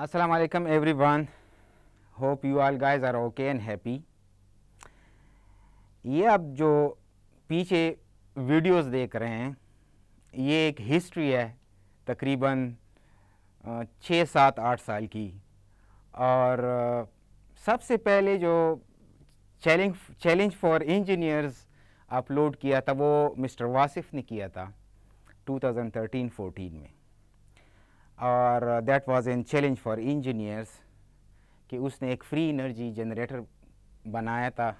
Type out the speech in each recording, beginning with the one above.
Assalamu everyone hope you all guys are okay and happy ये आप जो पीछे वीडियोस देख रहे हैं ये एक हिस्ट्री है तकरीबन छः सात आठ साल की और सबसे पहले जो challenge challenge for engineers upload किया था वो मिस्टर वासिफ ने किया था 2013-14 में और that was an challenge for engineers कि उसने एक फ्री एनर्जी जनरेटर बनाया था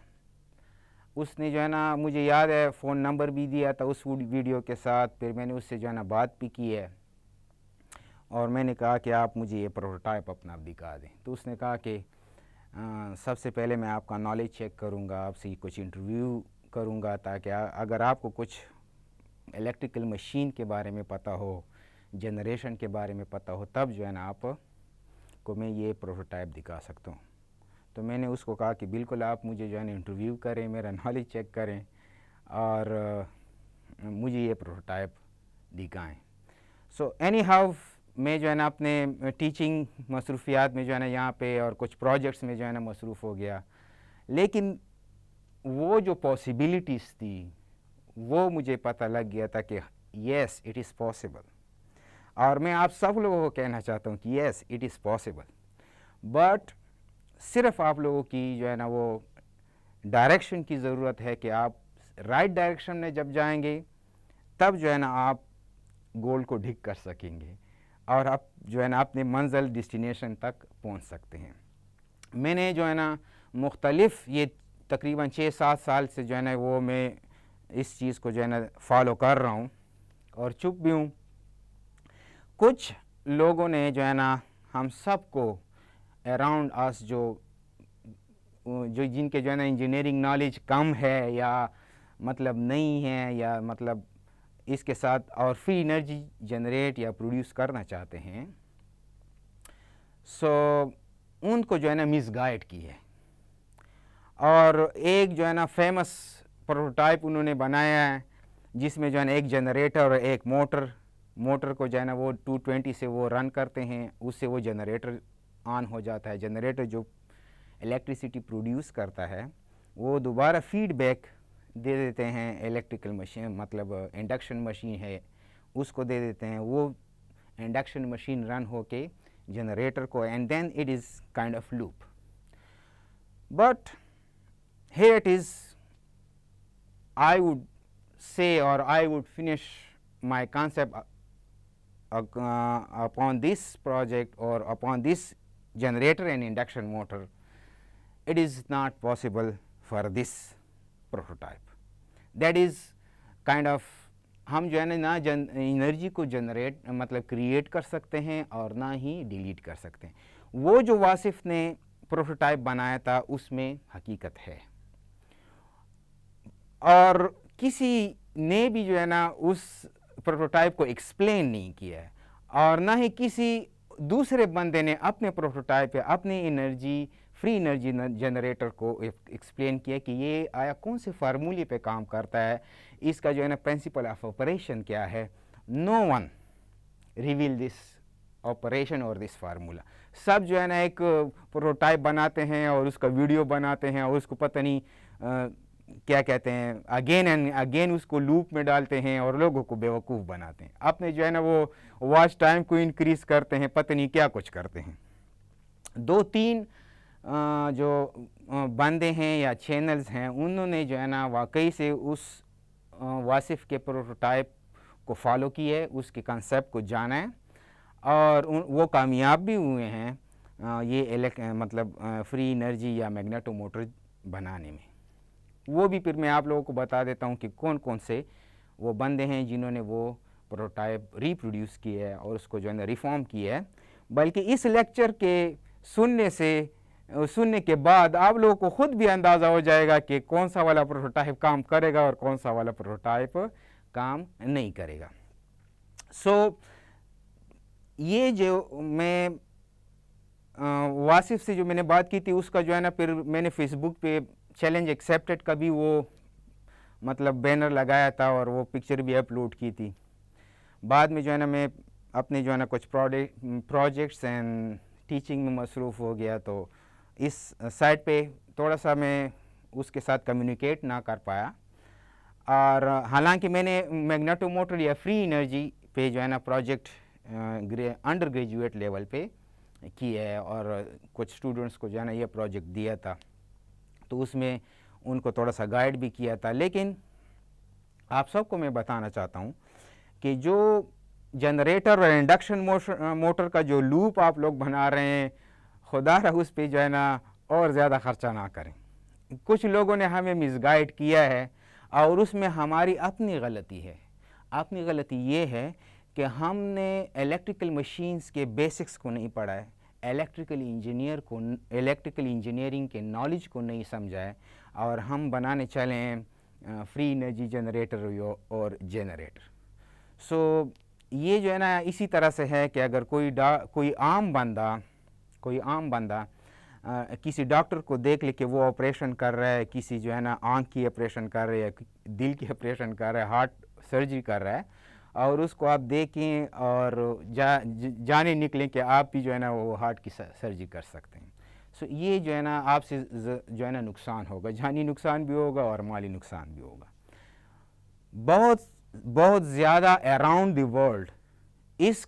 उसने जो है ना मुझे याद है फ़ोन नंबर भी दिया था उस वीडियो के साथ फिर मैंने उससे जो है ना बात भी की है और मैंने कहा कि आप मुझे ये प्रोटोटाइप अपना दिखा दें तो उसने कहा कि सबसे पहले मैं आपका नॉलेज चेक करूँगा आपसे कुछ इंटरव्यू करूँगा ताकि अगर आपको कुछ इलेक्ट्रिकल मशीन के बारे में पता हो जनरेशन के बारे में पता हो तब जो है ना आप को मैं ये प्रोटोटाइप दिखा सकता हूँ तो मैंने उसको कहा कि बिल्कुल आप मुझे जो है ना इंटरव्यू करें मेरा नॉलेज चेक करें और मुझे ये प्रोटोटाइप दिखाएँ सो एनी हाउ मैं जो है ना अपने टीचिंग मसरूफियात में जो है ना यहाँ पे और कुछ प्रोजेक्ट्स में जो है ना मसरूफ़ हो गया लेकिन वो जो पॉसिबिलिटीज़ थी वो मुझे पता लग गया था कि येस इट इज़ पॉसिबल और मैं आप सब लोगों को कहना चाहता हूँ कि yes it is possible but सिर्फ आप लोगों की जो है ना वो डायरेक्शन की ज़रूरत है कि आप राइट डायरेक्शन में जब जाएंगे तब जो है ना आप गोल को ढिक कर सकेंगे और आप जो है ना अपने मंजिल डिस्टिनेशन तक पहुंच सकते हैं मैंने जो है ना मुख्तलफ़ ये तकरीबन छः सात साल से जो है ना वो मैं इस चीज़ को जो है ना फॉलो कर रहा हूँ और चुप भी हूँ कुछ लोगों ने जो है ना हम सबको अराउंड अस जो जो जिनके जो है ना इंजीनियरिंग नॉलेज कम है या मतलब नहीं है या मतलब इसके साथ और फ्री एनर्जी जनरेट या प्रोड्यूस करना चाहते हैं सो उनको जो है ना मिसगाइड की है और एक जो है ना फेमस प्रोटोटाइप उन्होंने बनाया है जिसमें जो है ना एक जनरेटर और एक मोटर मोटर को जो है ना वो 220 से वो रन करते हैं उससे वो जनरेटर ऑन हो जाता है जनरेटर जो इलेक्ट्रिसिटी प्रोड्यूस करता है वो दोबारा फीडबैक दे देते हैं इलेक्ट्रिकल मशीन मतलब इंडक्शन मशीन है उसको दे देते हैं वो इंडक्शन मशीन रन हो के जनरेटर को and then it is kind of loop but है it is I would say और I would finish my concept uh, upon this project or upon this generator and induction motor, it is not possible for this prototype. That is kind of हम जो है ना जन energy को generate मतलब create कर सकते हैं और ना ही डिलीट कर सकते हैं वो जो वासिफ ने प्रोटोटाइप बनाया था उसमें हकीकत है और किसी ने भी जो है ना उस प्रोटोटाइप को एक्सप्लेन नहीं किया है और ना ही किसी दूसरे बंदे ने अपने प्रोटोटाइप या अपनी एनर्जी फ्री एनर्जी जनरेटर को एक्सप्लेन किया कि ये आया कौन से फार्मूले पे काम करता है इसका जो है ना प्रिंसिपल ऑफ ऑपरेशन क्या है no one reveal this operation और दिस फार्मूला सब जो है ना एक प्रोटोटाइप बनाते हैं और उसका वीडियो बनाते हैं और उसको पता नहीं आ, क्या कहते हैं अगेन एंड अगेन उसको लूप में डालते हैं और लोगों को बेवकूफ़ बनाते हैं अपने जो है ना वो वॉच टाइम को इंक्रीज़ करते हैं पता नहीं क्या कुछ करते हैं दो तीन जो बंदे हैं या चैनल्स हैं उन्होंने जो है ना वाकई से उस वासिफ के प्रोटोटाइप को फॉलो किया है उसके कंसेप्ट को जाना है और वो कामयाब भी हुए हैं ये मतलब फ्री एनर्जी या मोटर बनाने में वो भी फिर मैं आप लोगों को बता देता हूँ कि कौन कौन से वो बंदे हैं जिन्होंने वो प्रोटोटाइप रिप्रोड्यूस किया है और उसको जो है रिफॉर्म किया है बल्कि इस लेक्चर के सुनने से सुनने के बाद आप लोगों को खुद भी अंदाज़ा हो जाएगा कि कौन सा वाला प्रोटोटाइप काम करेगा और कौन सा वाला प्रोटोटाइप काम नहीं करेगा सो so, ये जो मैं वासिफ से जो मैंने बात की थी उसका जो है ना फिर मैंने फेसबुक पे चैलेंज एक्सेप्टेड का भी वो मतलब बैनर लगाया था और वो पिक्चर भी अपलोड की थी बाद में जो है ना मैं अपने जो है ना कुछ प्रोजेक्ट्स एंड टीचिंग में मसरूफ़ हो गया तो इस साइड पे थोड़ा सा मैं उसके साथ कम्युनिकेट ना कर पाया और हालांकि मैंने मोटर या फ्री एनर्जी पे जो है ना प्रोजेक्ट अंडर ग्रेजुएट लेवल पे किया है और कुछ स्टूडेंट्स को जो है ना ये प्रोजेक्ट दिया था तो उसमें उनको थोड़ा सा गाइड भी किया था लेकिन आप सबको मैं बताना चाहता हूँ कि जो जनरेटर और इंडक्शन मोटर का जो लूप आप लोग बना रहे हैं खुदा रहा उस पर जो है ना और ज़्यादा ख़र्चा ना करें कुछ लोगों ने हमें मिसगाइड किया है और उसमें हमारी अपनी गलती है अपनी गलती ये है कि हमने इलेक्ट्रिकल मशीन्स के बेसिक्स को नहीं पढ़ा है इलेक्ट्रिकल इंजीनियर को इलेक्ट्रिकल इंजीनियरिंग के नॉलेज को नहीं समझाए और हम बनाने चलें फ्री एनर्जी जनरेटर और जनरेटर सो so, ये जो है ना इसी तरह से है कि अगर कोई डा कोई आम बंदा कोई आम बंदा आ, किसी डॉक्टर को देख ले कि वो ऑपरेशन कर रहा है किसी जो है ना आँख की ऑपरेशन कर रहा है दिल की ऑपरेशन कर रहा है हार्ट सर्जरी कर रहा है और उसको आप देखें और जा, जाने निकलें कि आप भी जो है ना वो हार्ट की सर्जरी कर सकते हैं सो so, ये जो है ना आपसे जो है ना नुकसान होगा जानी नुकसान भी होगा और माली नुकसान भी होगा बहुत बहुत ज़्यादा अराउंड द वर्ल्ड इस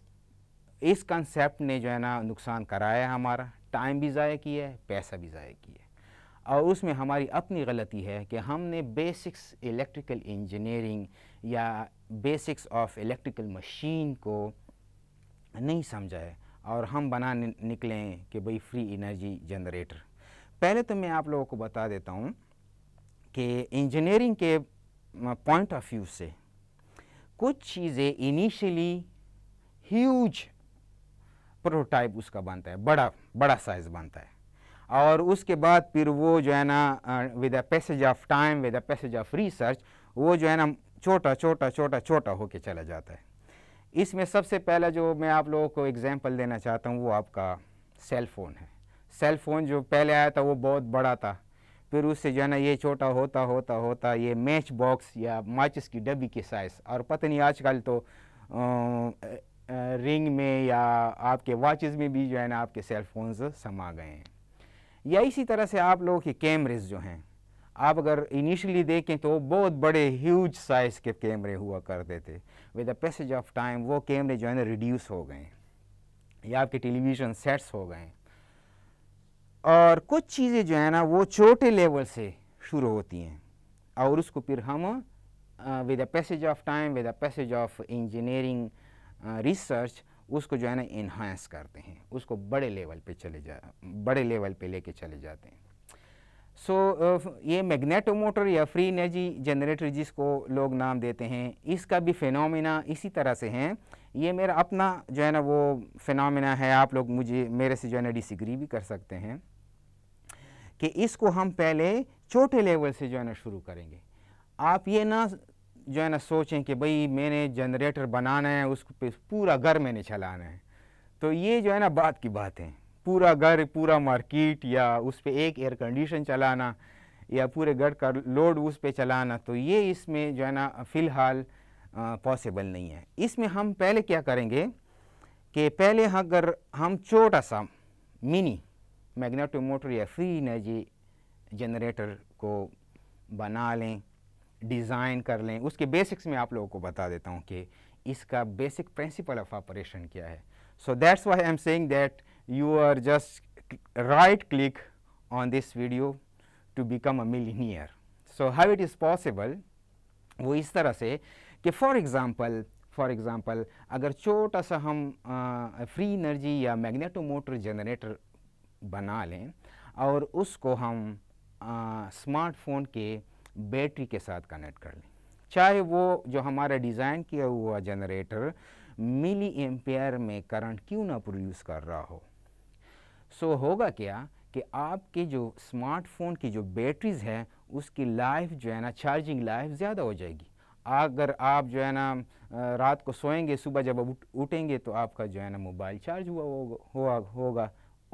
इस कंसेप्ट ने जो है ना नुकसान कराया है हमारा टाइम भी ज़ाया किया है पैसा भी ज़ाया किया है और उसमें हमारी अपनी गलती है कि हमने बेसिक्स इलेक्ट्रिकल इंजीनियरिंग या बेसिक्स ऑफ इलेक्ट्रिकल मशीन को नहीं समझा है और हम बना निकलें कि भाई फ्री एनर्जी जनरेटर पहले तो मैं आप लोगों को बता देता हूँ कि इंजीनियरिंग के पॉइंट ऑफ व्यू से कुछ चीज़ें इनिशियली ह्यूज प्रोटोटाइप उसका बनता है बड़ा बड़ा साइज़ बनता है और उसके बाद फिर वो जो है ना with the passage of time with the passage of research वो जो है ना छोटा छोटा छोटा छोटा होके चला जाता है इसमें सबसे पहला जो मैं आप लोगों को एग्ज़ाम्पल देना चाहता हूँ वो आपका सेल फ़ोन है सेल फ़ोन जो पहले आया था वो बहुत बड़ा था फिर उससे जो है ना ये छोटा होता होता होता ये मैच बॉक्स या माचिस की डब्बी के साइज़ और पता नहीं आजकल तो रिंग में या आपके वॉचेस में भी जो है ना आपके सेल फ़ोन्स समा गए हैं या इसी तरह से आप लोगों के कैमरेज जो हैं आप अगर इनिशियली देखें तो बहुत बड़े ह्यूज साइज़ के कैमरे हुआ करते थे with the passage of time वो कैमरे जो है ना रिड्यूस हो गए या आपके टेलीविज़न सेट्स हो गए और कुछ चीज़ें जो है ना वो छोटे लेवल से शुरू होती हैं और उसको फिर हम with the passage of time with the passage of engineering research उसको जो है ना इन्हांस करते हैं उसको बड़े लेवल पे चले जा बड़े लेवल पे लेके चले जाते हैं सो uh, ये मैग्नेटो मोटर या फ्री एनर्जी जनरेटर जिसको लोग नाम देते हैं इसका भी फिनोमिना इसी तरह से हैं ये मेरा अपना जो है ना वो फिनोमिना है आप लोग मुझे मेरे से जो है ना डिसग्री भी कर सकते हैं कि इसको हम पहले छोटे लेवल से जो है ना शुरू करेंगे आप ये ना जो है ना सोचें कि भाई मैंने जनरेटर बनाना है उस पर पूरा घर मैंने चलाना है तो ये जो है ना बात की बात है पूरा घर पूरा मार्केट या उस पर एक एयर कंडीशन चलाना या पूरे घर का लोड उस पर चलाना तो ये इसमें जो है ना फ़िलहाल पॉसिबल नहीं है इसमें हम पहले क्या करेंगे कि पहले अगर हम छोटा सा मिनी मैग्नेटिक मोटर या फ्री एनर्जी जनरेटर को बना लें डिज़ाइन कर लें उसके बेसिक्स में आप लोगों को बता देता हूँ कि इसका बेसिक प्रिंसिपल ऑफ ऑपरेशन क्या है so that's why I am saying that you are just right click on this video to become a millionaire. So, how it is possible वो इस तरह से कि for example फॉर एग्ज़ाम्पल अगर छोटा सा हम आ, फ्री एनर्जी या मैग्नेटोमोटर जनरेटर बना लें और उसको हम स्मार्टफोन के बैटरी के साथ कनेक्ट कर लें चाहे वो जो हमारा डिज़ाइन किया हुआ जनरेटर मिली एम्पेयर में करंट क्यों ना प्रोड्यूस कर रहा हो सो होगा क्या कि आपके जो स्मार्टफोन की जो बैटरीज़ हैं उसकी लाइफ जो है ना चार्जिंग लाइफ ज़्यादा हो जाएगी अगर आप जो है ना रात को सोएंगे सुबह जब उठ, उठेंगे तो आपका जो है ना मोबाइल चार्ज हुआ होगा होगा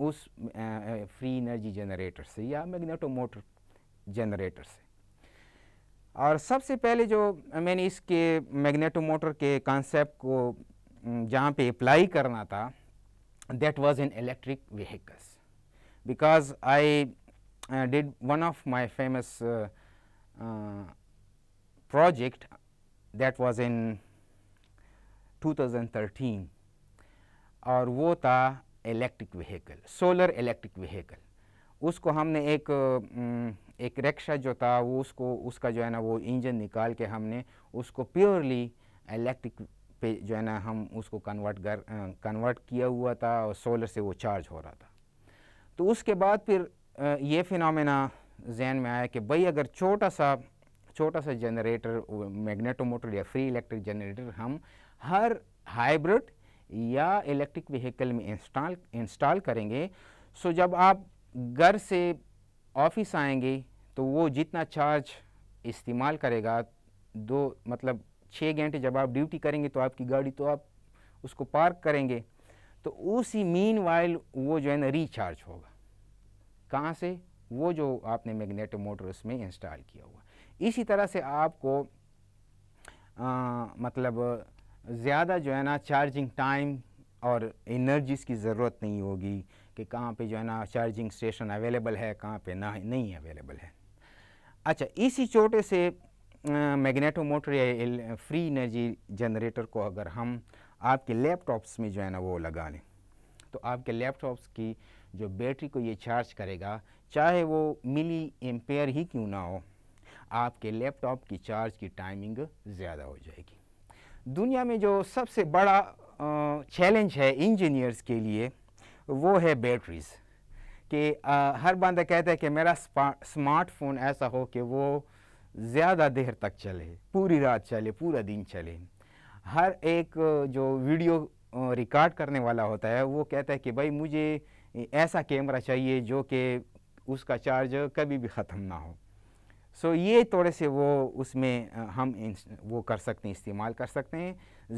उस फ्री एनर्जी जनरेटर से या मैग्नेटो मोटर जनरेटर से और सबसे पहले जो मैंने इसके मैग्नेटो मोटर के कॉन्सेप्ट को जहाँ पे अप्लाई करना था that was in electric vehicles because I uh, did one of my famous uh, uh, project that was in 2013 और वो था electric vehicle solar electric vehicle उसको हमने एक एक रिक्शा जो था वो उसको उसका जो है ना वो इंजन निकाल के हमने उसको प्योरली इलेक्ट्रिक पे जो है ना हम उसको कन्वर्ट कर कन्वर्ट किया हुआ था और सोलर से वो चार्ज हो रहा था तो उसके बाद फिर ये फिनमिना जहन में आया कि भाई अगर छोटा सा छोटा सा जनरेटर मैग्नेटोमोटर या फ्री इलेक्ट्रिक जनरेटर हम हर हाइब्रिड या इलेक्ट्रिक व्हीकल में इंस्टॉल इंस्टॉल करेंगे सो जब आप घर से ऑफिस आएंगे तो वो जितना चार्ज इस्तेमाल करेगा दो मतलब छः घंटे जब आप ड्यूटी करेंगे तो आपकी गाड़ी तो आप उसको पार्क करेंगे तो उसी मीन वाइल वो जो है ना रिचार्ज होगा कहाँ से वो जो आपने मैग्नेट मोटर उसमें इंस्टॉल किया हुआ इसी तरह से आपको आ, मतलब ज़्यादा जो है ना चार्जिंग टाइम और एनर्जीज़ की ज़रूरत नहीं होगी कि कहाँ पे जो है ना चार्जिंग स्टेशन अवेलेबल है कहाँ पे ना नहीं अवेलेबल है अच्छा इसी छोटे से मैग्नेटोमोटर फ्री एनर्जी जनरेटर को अगर हम आपके लैपटॉप्स में जो है ना वो लगा लें तो आपके लैपटॉप्स की जो बैटरी को ये चार्ज करेगा चाहे वो मिली एम्पेयर ही क्यों ना हो आपके लैपटॉप की चार्ज की टाइमिंग ज़्यादा हो जाएगी दुनिया में जो सबसे बड़ा चैलेंज है इंजीनियर्स के लिए वो है बैटरीज़ कि हर बंदा कहता है कि मेरा स्मार्टफोन ऐसा हो कि वो ज़्यादा देर तक चले पूरी रात चले पूरा दिन चले हर एक जो वीडियो रिकॉर्ड करने वाला होता है वो कहता है कि भाई मुझे ऐसा कैमरा चाहिए जो कि उसका चार्ज कभी भी ख़त्म ना हो सो so, ये थोड़े से वो उसमें हम वो कर सकते हैं इस्तेमाल कर सकते हैं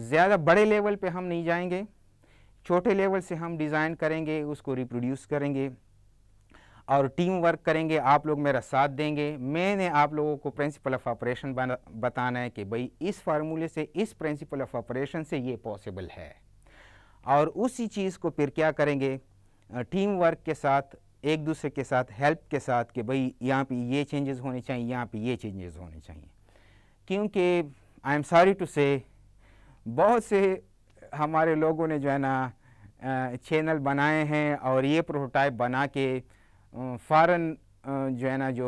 ज़्यादा बड़े लेवल पे हम नहीं जाएंगे छोटे लेवल से हम डिज़ाइन करेंगे उसको रिप्रोड्यूस करेंगे और टीम वर्क करेंगे आप लोग मेरा साथ देंगे मैंने आप लोगों को प्रिंसिपल ऑफ ऑपरेशन बताना है कि भाई इस फार्मूले से इस प्रिंसिपल ऑफ ऑपरेशन से ये पॉसिबल है और उसी चीज़ को फिर क्या करेंगे टीम वर्क के साथ एक दूसरे के साथ हेल्प के साथ कि भाई यहाँ पे ये चेंजेस होने चाहिए यहाँ पे ये चेंजेस होने चाहिए क्योंकि आई एम सॉरी टू से बहुत से हमारे लोगों ने जो है ना चैनल बनाए हैं और ये प्रोटोटाइप बना के फ़ारन जो है ना जो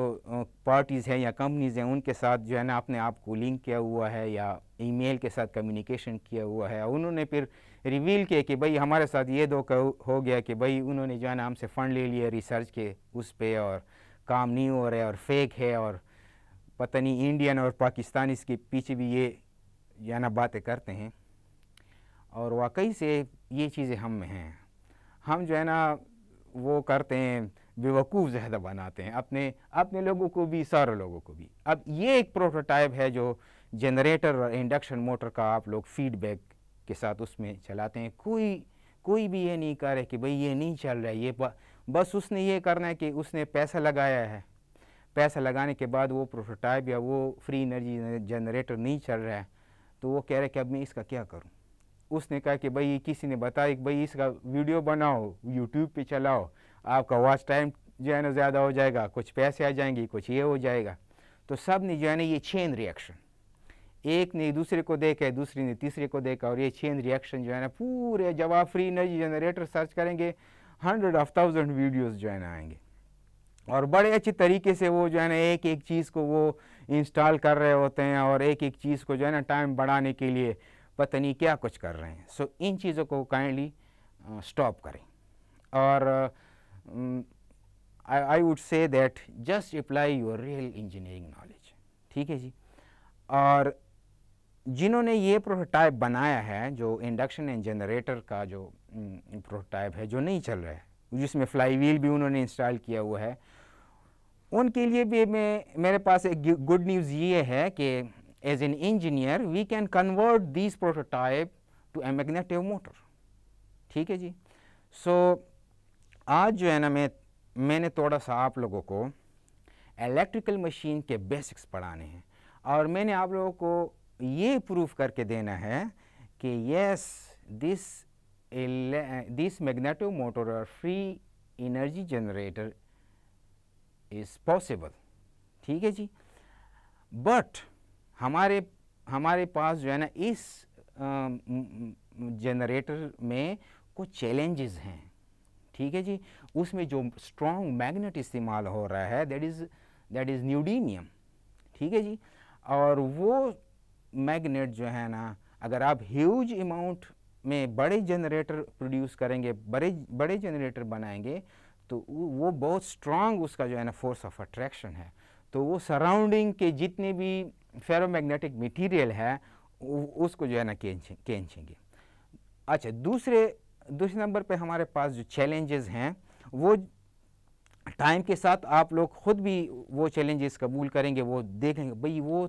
पार्टीज़ हैं या कंपनीज़ हैं उनके साथ जो है ना आपने आप को लिंक किया हुआ है या ईमेल के साथ कम्युनिकेशन किया हुआ है उन्होंने फिर रिवील किया कि भाई हमारे साथ ये दो हो गया कि भाई उन्होंने जो है ना हमसे फ़ंड ले लिया रिसर्च के उस पर और काम नहीं हो रहा है और फेक है और पता नहीं इंडियन और पाकिस्तान इसके पीछे भी ये जो है ना बातें करते हैं और वाकई से ये चीज़ें हम में हैं हम जो है ना वो करते हैं बेवकूफ़ जहदा बनाते हैं अपने अपने लोगों को भी सारे लोगों को भी अब ये एक प्रोटोटाइप है जो जनरेटर और इंडक्शन मोटर का आप लोग फीडबैक के साथ उसमें चलाते हैं कोई कोई भी ये नहीं कह रहे कि भाई ये नहीं चल रहा है ये बस उसने ये करना है कि उसने पैसा लगाया है पैसा लगाने के बाद वो प्रोटोटाइप या वो फ्री एनर्जी जनरेटर नहीं चल रहा है तो वो कह रहे कि अब मैं इसका क्या करूँ उसने कहा कि भाई किसी ने बताया कि भाई इसका वीडियो बनाओ यूट्यूब पे चलाओ आपका वॉच टाइम जो है ना ज़्यादा हो जाएगा कुछ पैसे आ जाएंगे कुछ ये हो जाएगा तो सब ने जो है ना ये चेन रिएक्शन एक ने दूसरे को देखा दूसरे ने तीसरे को देखा और ये चेन रिएक्शन जो है ना पूरे जब आप फ्री एनर्जी जनरेटर सर्च करेंगे हंड्रेड ऑफ थाउजेंड वीडियोज़ जो है ना आएंगे और बड़े अच्छे तरीके से वो जो है ना एक एक चीज़ को वो इंस्टॉल कर रहे होते हैं और एक एक चीज़ को जो है ना टाइम बढ़ाने के लिए पता नहीं क्या कुछ कर रहे हैं सो इन चीज़ों को काइंडली स्टॉप करें और um, I, I would say that just apply your real engineering knowledge ठीक है जी और जिन्होंने ये प्रोटोटाइप बनाया है जो इंडक्शन एंड जनरेटर का जो प्रोटोटाइप mm, है जो नहीं चल रहा है जिसमें फ्लाई व्हील भी उन्होंने इंस्टॉल किया हुआ है उनके लिए भी मैं मेरे पास एक गुड न्यूज़ ये है कि as an engineer we can convert this prototype to a magnetic motor ठीक है जी सो so, आज जो है ना मैं मैंने थोड़ा सा आप लोगों को इलेक्ट्रिकल मशीन के बेसिक्स पढ़ाने हैं और मैंने आप लोगों को ये प्रूफ करके देना है कि yes this this magneto motor और free energy generator is possible ठीक है जी बट हमारे हमारे पास जो है ना इस जनरेटर में कुछ चैलेंजेस हैं ठीक है जी उसमें जो स्ट्रॉन्ग मैग्नेट इस्तेमाल हो रहा है that is that is neodymium ठीक है जी और वो मैग्नेट जो है ना अगर आप ह्यूज अमाउंट में बड़े जनरेटर प्रोड्यूस करेंगे बड़े बड़े जनरेटर बनाएंगे तो वो बहुत स्ट्रांग उसका जो है ना फोर्स ऑफ अट्रैक्शन है तो वो सराउंडिंग के जितने भी फेरोमैग्नेटिक मटेरियल है उसको जो है ना केंचेंगे अच्छा दूसरे दूसरे नंबर पे हमारे पास जो चैलेंजेस हैं वो टाइम के साथ आप लोग ख़ुद भी वो चैलेंजेस कबूल करेंगे वो देखेंगे भाई वो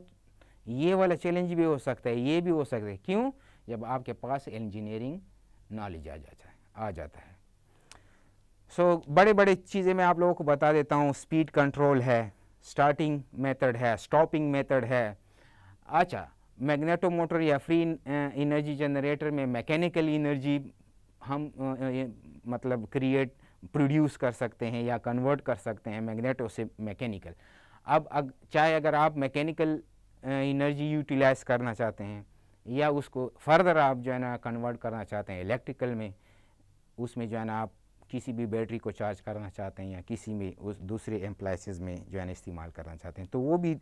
ये वाला चैलेंज भी हो सकता है ये भी हो सकता है क्यों जब आपके पास इंजीनियरिंग नॉलेज आ जाता है आ जाता है सो so, बड़े बड़े चीज़ें मैं आप लोगों को बता देता हूँ स्पीड कंट्रोल है स्टार्टिंग मेथड है स्टॉपिंग मेथड है अच्छा मैग्नेटो मोटर या फ्री एनर्जी जनरेटर में मैकेनिकल एनर्जी हम ये मतलब क्रिएट प्रोड्यूस कर सकते हैं या कन्वर्ट कर सकते हैं मैग्नेटो से मैकेनिकल अब अग, चाहे अगर आप मैकेनिकल इनर्जी यूटिलाइज करना चाहते हैं या उसको फर्दर आप जो है ना कन्वर्ट करना चाहते हैं इलेक्ट्रिकल में उसमें जो है ना आप किसी भी बैटरी को चार्ज करना चाहते हैं या किसी में उस दूसरे एम्प्लाइसिस में जो है ना इस्तेमाल करना चाहते हैं तो वो भी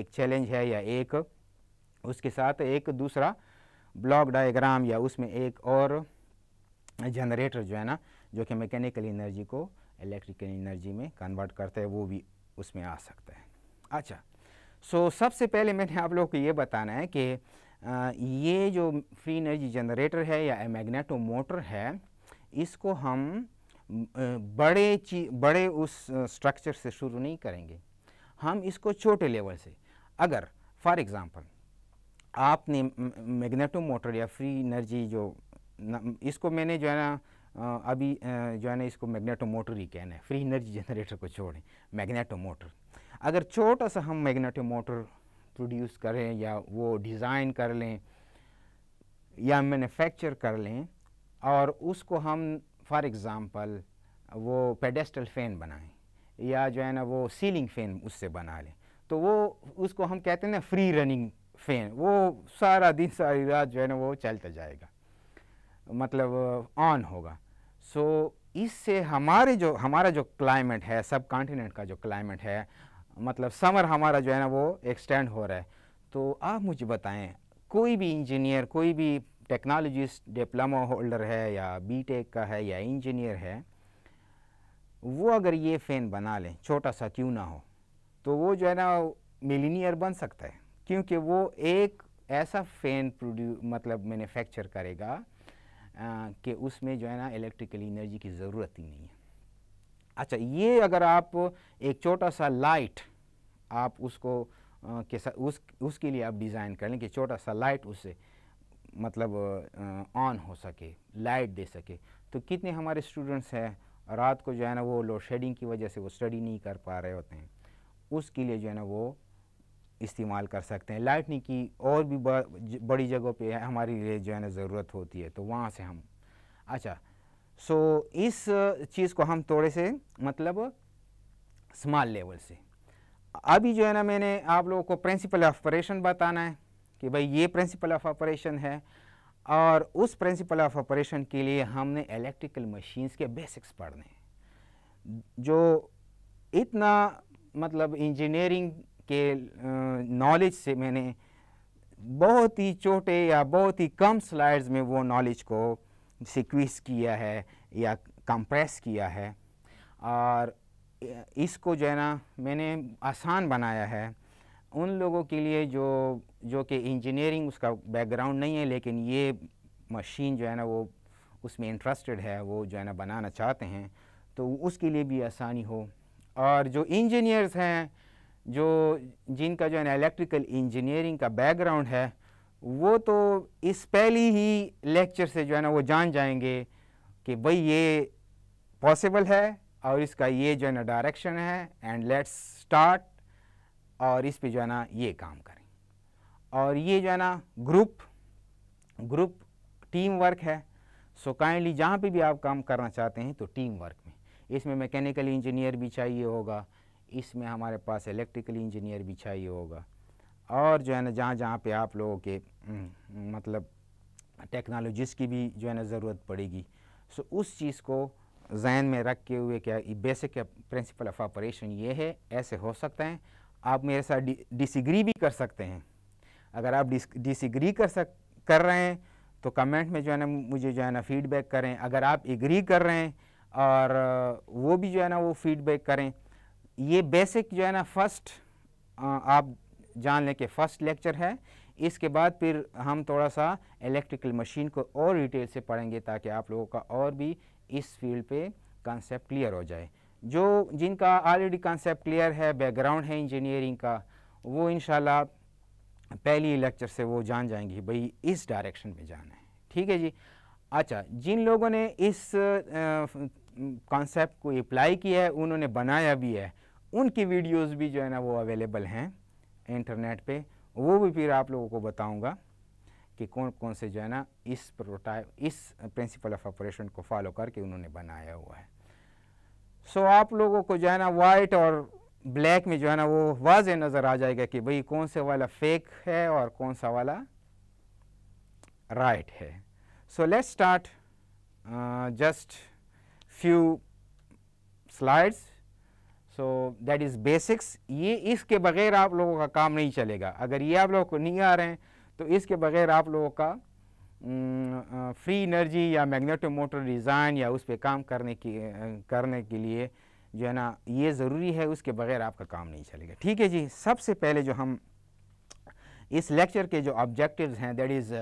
एक चैलेंज है या एक उसके साथ एक दूसरा ब्लॉक डायग्राम या उसमें एक और जनरेटर जो है ना जो कि मैकेनिकल एनर्जी को इलेक्ट्रिकल एनर्जी में कन्वर्ट करता है वो भी उसमें आ सकता है अच्छा सो so, सबसे पहले मैंने आप लोगों को ये बताना है कि आ, ये जो फ्री एनर्जी जनरेटर है या मैग्नेटो मोटर है इसको हम बड़े ची बड़े उस स्ट्रक्चर से शुरू नहीं करेंगे हम इसको छोटे लेवल से अगर फॉर एग्ज़ाम्पल आपने मैग्नेटो मोटर या फ्री एनर्जी जो इसको मैंने जो है ना अभी जो है ना इसको मैग्नेटोमोटर ही कहना है फ्री एनर्जी जनरेटर को छोड़ें मैग्नेटोमोटर अगर छोटा सा हम मैग्नेटोमोटर प्रोड्यूस करें या वो डिज़ाइन कर लें या मैन्युफैक्चर कर लें और उसको हम फॉर एग्ज़ाम्पल वो पेडेस्टल फ़ैन बनाएं या जो है ना वो सीलिंग फ़ैन उससे बना लें तो वो उसको हम कहते हैं ना फ्री रनिंग फ़ैन वो सारा दिन सारी रात जो है ना वो चलता जाएगा मतलब ऑन होगा सो so, इससे हमारे जो हमारा जो क्लाइमेट है सब कॉन्टिनेंट का जो क्लाइमेट है मतलब समर हमारा जो है ना वो एक्सटेंड हो रहा है तो आप मुझे बताएं कोई भी इंजीनियर कोई भी टेक्नोलॉजिस्ट डिप्लोमा होल्डर है या बीटेक का है या इंजीनियर है वो अगर ये फ़ैन बना लें छोटा सा क्यों ना हो तो वो जो है ना मिलीनियर बन सकता है क्योंकि वो एक ऐसा फ़ैन प्रोड्यू मतलब मैन्युफैक्चर करेगा कि उसमें जो है ना इलेक्ट्रिकल इनर्जी की ज़रूरत ही नहीं है अच्छा ये अगर आप एक छोटा सा लाइट आप उसको के सा, उस उसके लिए आप डिज़ाइन कर लें कि छोटा सा लाइट उससे मतलब ऑन हो सके लाइट दे सके तो कितने हमारे स्टूडेंट्स हैं रात को जो है ना वो लोड शेडिंग की वजह से वो स्टडी नहीं कर पा रहे होते हैं उसके लिए जो है ना वो इस्तेमाल कर सकते हैं लाइटनिंग की और भी बड़ी जगहों पे हमारी लिए जो है ना ज़रूरत होती है तो वहाँ से हम अच्छा सो so, इस चीज़ को हम थोड़े से मतलब स्मॉल लेवल से अभी जो है ना मैंने आप लोगों को प्रिंसिपल ऑफ ऑपरेशन बताना है कि भाई ये प्रिंसिपल ऑफ ऑपरेशन है और उस प्रिंसिपल ऑफ ऑपरेशन के लिए हमने इलेक्ट्रिकल मशीन्स के बेसिक्स पढ़ने हैं जो इतना मतलब इंजीनियरिंग के नॉलेज से मैंने बहुत ही छोटे या बहुत ही कम स्लाइड्स में वो नॉलेज को सिक्वीस किया है या कंप्रेस किया है और इसको जो है ना मैंने आसान बनाया है उन लोगों के लिए जो जो कि इंजीनियरिंग उसका बैकग्राउंड नहीं है लेकिन ये मशीन जो है ना वो उसमें इंटरेस्टेड है वो जो है ना बनाना चाहते हैं तो उसके लिए भी आसानी हो और जो इंजीनियर्स हैं जो जिनका जो है ना इलेक्ट्रिकल इंजीनियरिंग का बैकग्राउंड है वो तो इस पहली ही लेक्चर से जो है ना वो जान जाएंगे कि भाई ये पॉसिबल है और इसका ये जो है ना डायरेक्शन है एंड लेट्स स्टार्ट और इस पे जो है ना ये काम करें और ये जो है ना ग्रुप ग्रुप टीम वर्क है सो काइंडली जहाँ पे भी आप काम करना चाहते हैं तो टीम वर्क में इसमें मैकेनिकल इंजीनियर भी चाहिए होगा इसमें हमारे पास इलेक्ट्रिकल इंजीनियर भी चाहिए होगा और जो है ना जहाँ जहाँ पे आप लोगों के हम्म, मतलब टेक्नोलॉजीज़ की भी जो है ना ज़रूरत पड़ेगी सो उस चीज़ को जहन में रख के हुए क्या बेसिक प्रिंसिपल ऑफ ऑपरेशन ये है ऐसे हो सकता है आप मेरे साथ डिसग्री भी कर सकते हैं अगर आप डिसग्री कर सक कर रहे हैं तो कमेंट में जो है ना मुझे जो है ना फीडबैक करें अगर आप एग्री कर रहे हैं और वो भी जो है ना वो फीडबैक करें ये बेसिक जो है ना फर्स्ट आप जान लें कि फ़र्स्ट लेक्चर है इसके बाद फिर हम थोड़ा सा इलेक्ट्रिकल मशीन को और डिटेल से पढ़ेंगे ताकि आप लोगों का और भी इस फील्ड पे कॉन्सेप्ट क्लियर हो जाए जो जिनका ऑलरेडी कॉन्सेप्ट क्लियर है बैकग्राउंड है इंजीनियरिंग का वो इन पहली लेक्चर से वो जान जाएंगी भाई इस डायरेक्शन में जाना है ठीक है जी अच्छा जिन लोगों ने इस कॉन्सेप्ट को अप्लाई किया है उन्होंने बनाया भी है उनकी वीडियोस भी जो है ना वो अवेलेबल हैं इंटरनेट पे वो भी फिर आप लोगों को बताऊंगा कि कौन कौन से जो है ना इस प्रोटाइप इस प्रिंसिपल ऑफ ऑपरेशन को फॉलो करके उन्होंने बनाया हुआ है सो so, आप लोगों को जो है ना वाइट और ब्लैक में जो है ना वो वाज नज़र आ जाएगा कि भाई कौन से वाला फेक है और कौन सा वाला राइट है so let's start just few slides so that is basics ये इसके बगैर आप लोगों का काम नहीं चलेगा अगर ये आप लोगों को नहीं आ रहे हैं तो इसके बगैर आप लोगों का फ्री एनर्जी या मैग्नेटो मोटर डिज़ाइन या उस पर काम करने की करने के लिए जो है ना ये ज़रूरी है उसके बगैर आपका काम नहीं चलेगा ठीक है जी सबसे पहले जो हम इस लेक्चर के जो ऑब्जेक्टिव्स हैं that is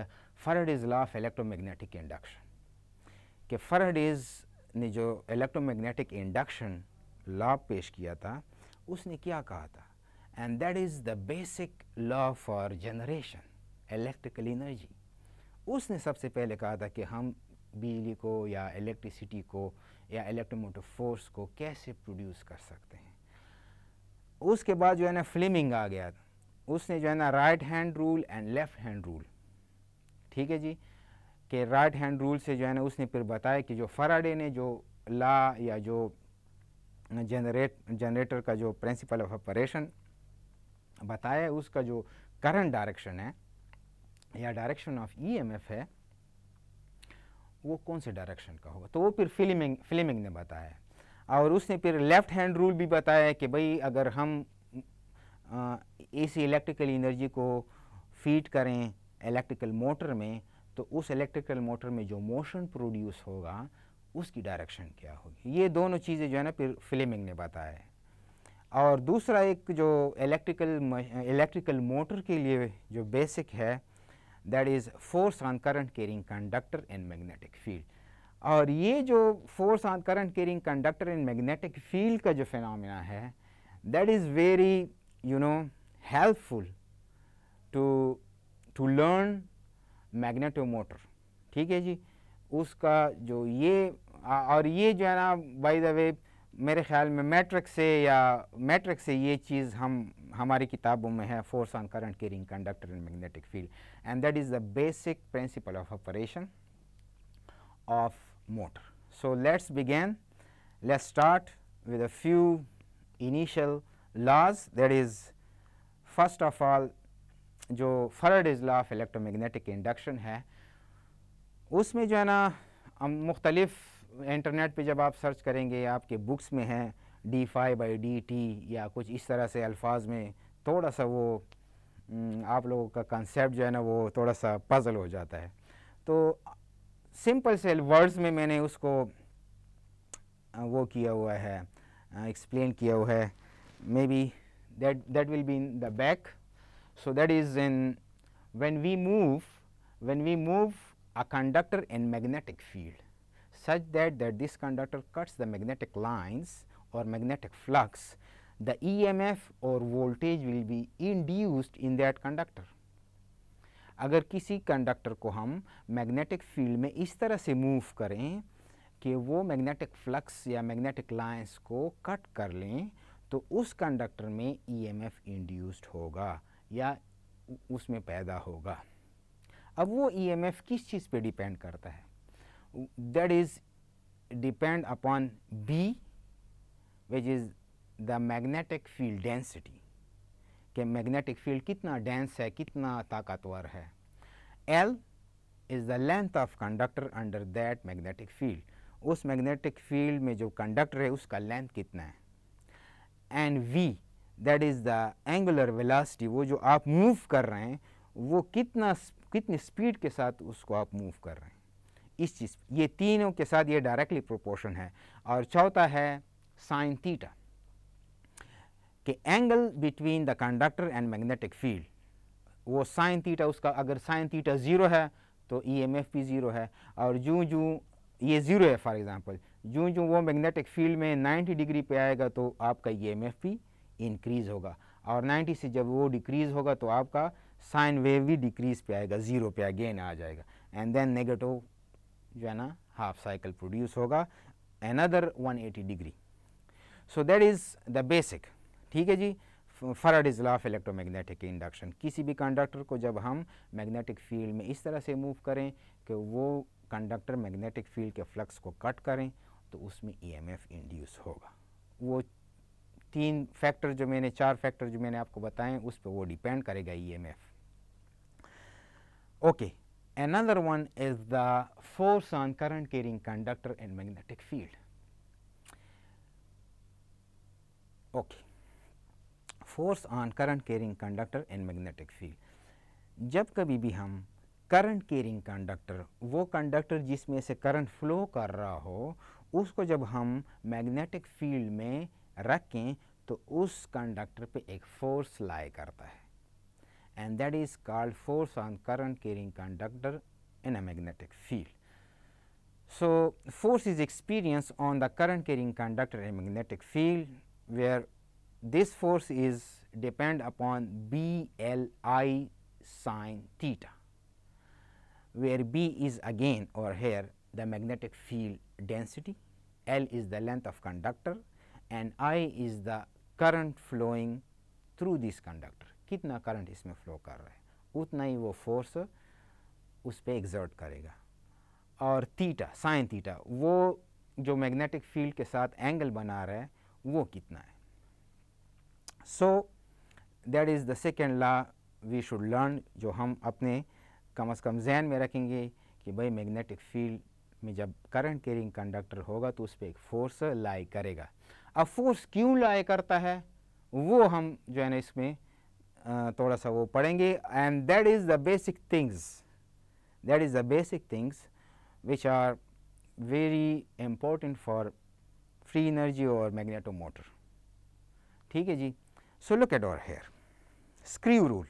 is law of electromagnetic induction Faraday's ने जो इलेक्ट्रोमैग्नेटिक इंडक्शन लॉ पेश किया था उसने क्या कहा था and that is the basic law for generation electrical energy उसने सबसे पहले कहा था कि हम बिजली को या इलेक्ट्रिसिटी को या इलेक्ट्रोमोटिव फोर्स को कैसे प्रोड्यूस कर सकते हैं उसके बाद जो है ना फ्लेमिंग आ गया उसने जो है ना right hand rule and left hand rule ठीक है जी कि राइट हैंड रूल से जो है ना उसने फिर बताया कि जो फराडे ने जो ला या जो जनरेट जनरेटर का जो प्रिंसिपल ऑफ ऑपरेशन बताया है उसका जो करंट डायरेक्शन है या डायरेक्शन ऑफ ईएमएफ है वो कौन से डायरेक्शन का होगा तो वो फिर फिलिमिंग फिलिमिंग ने बताया और उसने फिर लेफ़्ट हैंड रूल भी बताया है कि भाई अगर हम आ, इलेक्ट्रिकल एनर्जी को फीड करें इलेक्ट्रिकल मोटर में तो उस इलेक्ट्रिकल मोटर में जो मोशन प्रोड्यूस होगा उसकी डायरेक्शन क्या होगी ये दोनों चीज़ें जो है ना फिर फिल्मिंग ने बताया है और दूसरा एक जो इलेक्ट्रिकल इलेक्ट्रिकल मोटर के लिए जो बेसिक है that is force on current carrying conductor in magnetic field और ये जो force on current carrying conductor in magnetic field का जो फिनमिना है that is very you know helpful to to learn magneto motor ठीक है जी उसका जो ये और ये जो है ना बाई द वे मेरे ख्याल में मैट्रिक से या मैट्रिक से ये चीज़ हम हमारी किताबों में है force on current carrying conductor in magnetic field and that is the basic principle of operation of motor so let's begin let's start with a few initial laws that is first of all जो Faraday's law of electromagnetic induction है उसमें जो है ना मुख्तलिफ़ internet पे जब आप सर्च करेंगे आपके बुक्स में हैं D phi by D T या कुछ इस तरह से अल्फाज में थोड़ा सा वो आप लोगों का कंसेप्ट जो है ना वो थोड़ा सा पज़ल हो जाता है तो सिंपल से वर्ड्स में मैंने उसको वो किया हुआ है एक्सप्लेन किया हुआ है may be that that will be in the back so that is in when we move when we move a conductor in magnetic field such that that this conductor cuts the magnetic lines or magnetic flux the EMF or voltage will be induced in that conductor agar kisi conductor ko hum magnetic field mein is tarah se move kare ki wo magnetic flux ya magnetic lines ko cut kar le to us conductor mein emf induced hoga ya usme paida hoga अब वो EMF e किस चीज़ पे depend करता है that is depend upon B which is the magnetic field density के magnetic field कितना dense है कितना ताकतवर है L is the length of conductor under that magnetic field उस मैग्नेटिक फील्ड में जो कंडक्टर है उसका लेंथ कितना है and V that is the angular velocity वो जो आप मूव कर रहे हैं वो कितना कितनी स्पीड के साथ उसको आप मूव कर रहे हैं इस चीज़ ये तीनों के साथ ये डायरेक्टली प्रोपोर्शन है और चौथा है साइन थीटा कि angle between the conductor and magnetic field वो साइन थीटा उसका अगर साइन थीटा ज़ीरो है तो ई एम एफ भी ज़ीरो है और जूँ जूँ ये ज़ीरो है फॉर एग्ज़ाम्पल जो जो वो मैग्नेटिक फील्ड में नाइन्टी डिग्री पे आएगा तो आपका ई एम एफ भी इंक्रीज़ होगा और नाइन्टी से जब वो डिक्रीज़ होगा तो आपका साइन वेव भी डिक्रीज पे आएगा ज़ीरो पे अगेन आ जाएगा एंड देन नेगेटिव जो है ना हाफ साइकिल प्रोड्यूस होगा another 180 degree so that is the basic ठीक है जी is law electro electromagnetic induction किसी भी कंडक्टर को जब हम मैग्नेटिक फील्ड में इस तरह से मूव करें कि वो कंडक्टर मैग्नेटिक फील्ड के फ्लक्स को कट करें तो उसमें ईएमएफ e इंड्यूस होगा वो तीन फैक्टर जो मैंने चार फैक्टर जो मैंने आपको बताएं उस पर वो डिपेंड करेगा EMF e Okay, another one is the force on current carrying conductor and magnetic field. Okay, force on current carrying conductor and magnetic field. जब कभी भी हम करंट केयरिंग कंडक्टर वो कंडक्टर जिसमें से करंट फ्लो कर रहा हो उसको जब हम मैग्नेटिक फील्ड में रखें तो उस कंडक्टर पे एक फोर्स लाए करता है and that is called force on current carrying conductor in a magnetic field. So, force is experienced on the current carrying conductor in a magnetic field where this force is depend upon B L I sine theta, where B is again or here the magnetic field density, L is the length of conductor and I is the current flowing through this conductor. कितना current इसमें flow कर रहा है उतना ही वो force उस पर exert करेगा और थीटा साइन थीटा वो जो मैग्नेटिक फील्ड के साथ एंगल बना रहा है वो कितना है so that is the second law we should learn जो हम अपने कम अज़ कम जहन में रखेंगे कि भाई मैग्नेटिक फील्ड में जब करंट कैरिंग कंडक्टर होगा तो उस पर एक फोर्स लाई करेगा अब फोर्स क्यों लाई करता है वो हम जो है ना इसमें थोड़ा सा वो पढ़ेंगे and that is the basic things that is the basic things which are very important for free energy और मैग्नेटो मोटर ठीक है जी so look at over here screw rule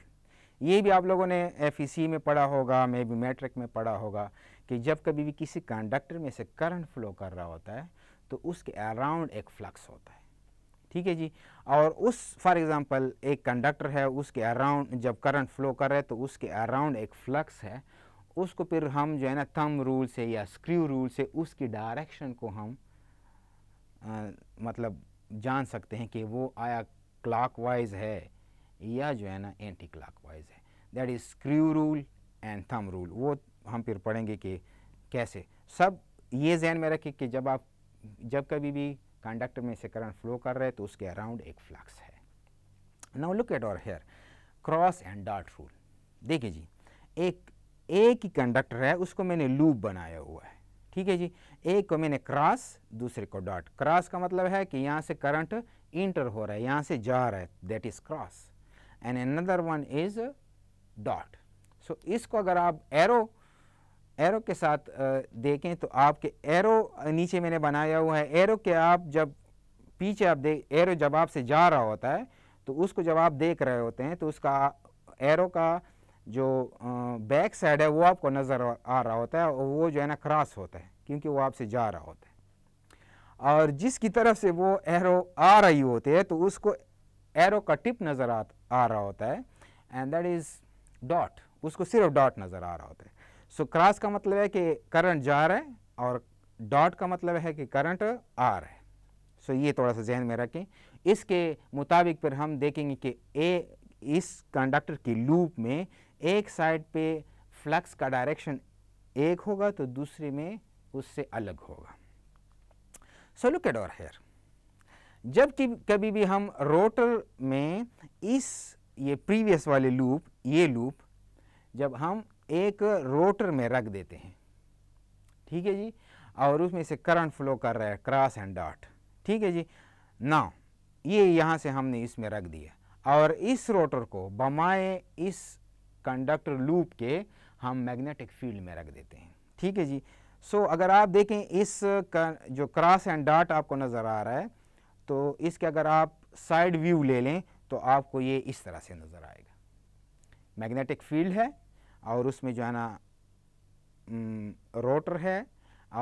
ये भी आप लोगों ने एफ e में पढ़ा होगा मे बी मैट्रिक में पढ़ा होगा कि जब कभी भी किसी कंडक्टर में से करंट फ्लो कर रहा होता है तो उसके अराउंड एक फ्लक्स होता है ठीक है जी और उस फॉर एग्ज़ाम्पल एक कंडक्टर है उसके अराउंड जब करंट फ्लो कर रहे हैं तो उसके अराउंड एक फ्लक्स है उसको फिर हम जो है ना थम रूल से या स्क्रू रूल से उसकी डायरेक्शन को हम आ, मतलब जान सकते हैं कि वो आया क्लॉकवाइज है या जो है ना एंटी क्लॉकवाइज है that is screw rule and thumb rule वो हम फिर पढ़ेंगे कि कैसे सब ये जहन में रखें कि जब आप जब कभी भी कंडक्टर में से करंट फ्लो कर रहे हैं तो उसके अराउंड एक फ्लक्स है now look at over here cross and dot rule देखिए जी एक एक ही कंडक्टर है उसको मैंने लूप बनाया हुआ है ठीक है जी एक को मैंने क्रॉस दूसरे को डॉट क्रॉस का मतलब है कि यहाँ से करंट इंटर हो रहा है यहाँ से जा रहा है that is cross and another one is dot so इसको अगर आप एरो एरो के साथ देखें तो आपके एरो नीचे मैंने बनाया हुआ है एरो के आप जब पीछे आप देख एरो जब आपसे जा रहा होता है तो उसको जब आप देख रहे होते हैं तो उसका एरो का जो बैक साइड है वो आपको नज़र आ रहा होता है और वो जो है ना क्रॉस होता है क्योंकि वो आपसे जा रहा होता है और जिसकी तरफ से वो एरो आ रही होती है तो उसको एरो का टिप नज़र आ, आ रहा होता है एंड दैट इज़ डॉट उसको सिर्फ डॉट नज़र आ रहा होता है सो क्रॉस का मतलब है कि करंट जा रहा है और डॉट का मतलब है कि करंट आ रहा है सो so, ये थोड़ा सा जहन में रखें इसके मुताबिक फिर हम देखेंगे कि ए इस कंडक्टर की लूप में एक साइड पे फ्लक्स का डायरेक्शन एक होगा तो दूसरे में उससे अलग होगा so look at over here जब कि कभी भी हम रोटर में इस ये प्रीवियस वाले लूप ये लूप जब हम एक रोटर में रख देते हैं ठीक है जी और उसमें से करंट फ्लो कर रहा है क्रॉस एंड डॉट ठीक है जी ना ये यहाँ से हमने इसमें रख दिया और इस रोटर को बमाए इस कंडक्टर लूप के हम मैग्नेटिक फील्ड में रख देते हैं ठीक है जी सो so, अगर आप देखें इस जो क्रॉस एंड डॉट आपको नज़र आ रहा है तो इसके अगर आप साइड व्यू ले लें तो आपको ये इस तरह से नज़र आएगा मैग्नेटिक फील्ड है और उसमें जो है ना रोटर है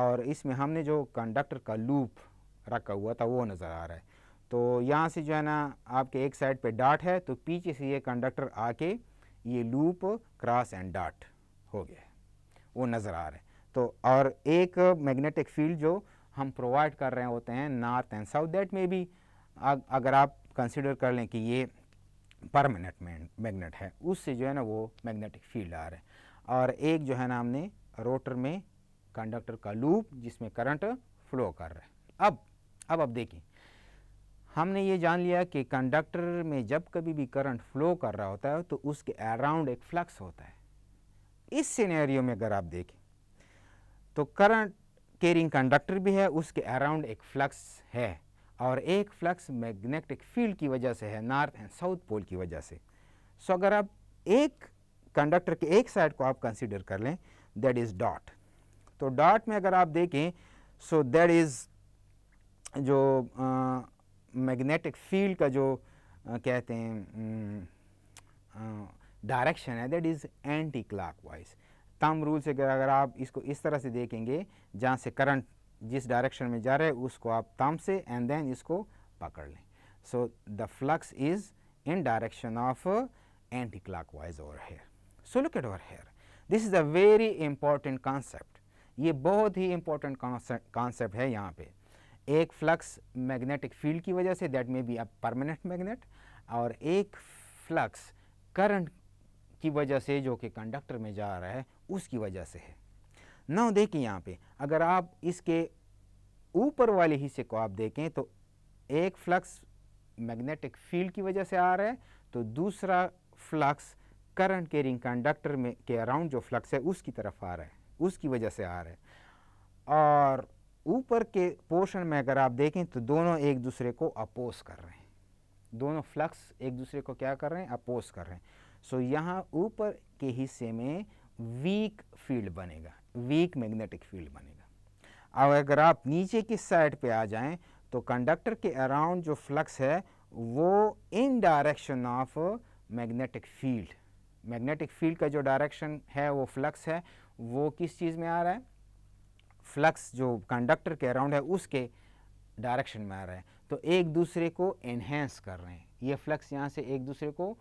और इसमें हमने जो कंडक्टर का लूप रखा हुआ था वो नज़र आ रहा है तो यहाँ से जो है ना आपके एक साइड पे डाट है तो पीछे से ये कंडक्टर आके ये लूप क्रॉस एंड डाट हो गया वो नज़र आ रहा है तो और एक मैग्नेटिक फील्ड जो हम प्रोवाइड कर रहे होते हैं नॉर्थ एंड साउथ दैट में भी अगर आप कंसिडर कर लें कि ये परमानेंट मैगनेट है उससे जो है ना वो मैग्नेटिक फील्ड आ रहा है और एक जो है ना हमने रोटर में कंडक्टर का लूप जिसमें करंट फ्लो कर रहा है अब अब अब देखिए हमने ये जान लिया कि कंडक्टर में जब कभी भी करंट फ्लो कर रहा होता है तो उसके अराउंड एक फ्लक्स होता है इस सिनेरियो में अगर आप देखें तो करंट केरिंग कंडक्टर भी है उसके अराउंड एक फ्लक्स है और एक फ्लक्स मैग्नेटिक फील्ड की वजह से है नॉर्थ एंड साउथ पोल की वजह से सो so, अगर आप एक कंडक्टर के एक साइड को आप कंसिडर कर लें दैट इज़ डॉट तो डॉट में अगर आप देखें सो दैट इज़ जो मैग्नेटिक uh, फील्ड का जो uh, कहते हैं डायरेक्शन uh, है that is anti clockwise thumb rule से अगर आप इसको इस तरह से देखेंगे जहाँ से करंट जिस डायरेक्शन में जा रहे हैं उसको आप थम से एंड देन इसको पकड़ लें so the flux is in direction of anti clockwise over here so look at over here this is a very important concept ये बहुत ही इंपॉर्टेंट कॉन्सेप्ट है यहाँ पे एक फ्लक्स मैग्नेटिक फील्ड की वजह से that may be a permanent magnet और एक फ्लक्स करंट की वजह से जो कि कंडक्टर में जा रहा है उसकी वजह से है नौ देखिए यहाँ पे अगर आप इसके ऊपर वाले हिस्से को आप देखें तो एक फ्लक्स मैग्नेटिक फील्ड की वजह से आ रहा है तो दूसरा फ्लक्स करंट केरिंग कंडक्टर में के अराउंड जो फ्लक्स है उसकी तरफ आ रहा है उसकी वजह से आ रहा है और ऊपर के पोर्शन में अगर आप देखें तो दोनों एक दूसरे को अपोज कर रहे हैं दोनों फ्लक्स एक दूसरे को क्या कर रहे हैं अपोज कर रहे हैं सो so, यहाँ ऊपर के हिस्से में वीक फील्ड बनेगा वीक मैग्नेटिक फील्ड बनेगा अब अगर आप नीचे की साइड पे आ जाएं तो कंडक्टर के अराउंड जो फ्लक्स है वो in direction of magnetic field magnetic field का जो डायरेक्शन है वो फ्लक्स है वो किस चीज़ में आ रहा है फ्लक्स जो कंडक्टर के अराउंड है उसके डायरेक्शन में आ रहा है तो एक दूसरे को इन्हेंस कर रहे हैं ये फ्लक्स यहाँ से एक दूसरे को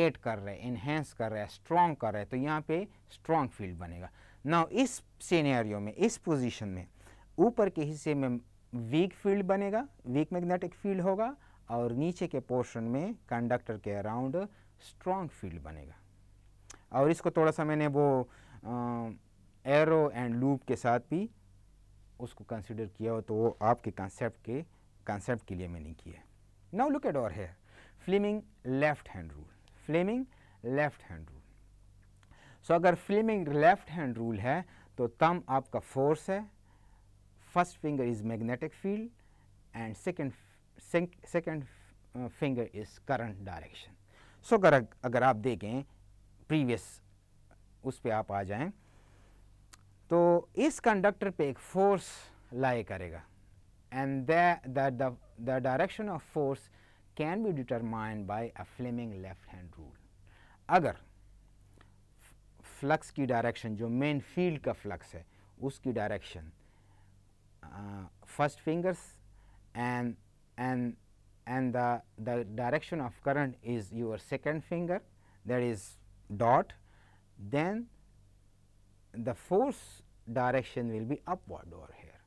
एड कर रहे हैं इन्हेंस कर रहे हैं स्ट्रॉन्ग कर रहे हैं तो यहाँ पे स्ट्रॉन्ग फील्ड बनेगा नाउ इस सीनेरियो में इस पोजीशन में ऊपर के हिस्से में वीक फील्ड बनेगा वीक मैग्नेटिक फील्ड होगा और नीचे के पोर्शन में कंडक्टर के अराउंड स्ट्रॉन्ग फील्ड बनेगा और इसको थोड़ा सा मैंने वो एरो एंड लूप के साथ भी उसको कंसिडर किया हो तो वो आपके कंसेप्ट के कंसेप्ट के लिए मैंने किया now look at over here Fleming left hand rule Fleming left hand rule so so, अगर फ्लेमिंग लेफ्ट हैंड रूल है तो तम आपका फोर्स है first finger is magnetic field and second second finger is current direction so अगर अगर आप देखें previous उस पर आप आ जाएं तो इस कंडक्टर पे एक फोर्स लाए करेगा and the direction of force can be determined by a Fleming left hand rule अगर फ्लक्स की डायरेक्शन जो मेन फील्ड का फ्लक्स है उसकी direction first fingers and and and the direction of current is is second finger that is dot then the force direction will be be upward here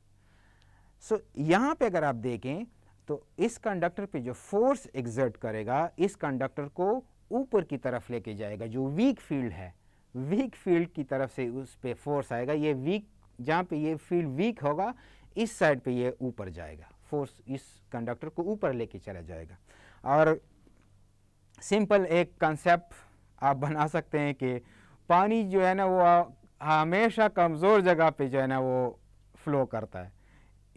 so So, यहाँ पे अगर आप देखें तो इस कंडक्टर पे जो फोर्स एग्जर्ट करेगा इस कंडक्टर को ऊपर की तरफ लेके जाएगा जो वीक फील्ड है वीक फील्ड की तरफ से उस पर फोर्स आएगा ये वीक जहाँ पे ये फील्ड वीक होगा इस साइड पे ये ऊपर जाएगा फोर्स इस कंडक्टर को ऊपर लेके चला जाएगा और सिंपल एक कंसेप्ट आप बना सकते हैं कि पानी जो है ना वो हमेशा कमज़ोर जगह पे जो है ना वो फ्लो करता है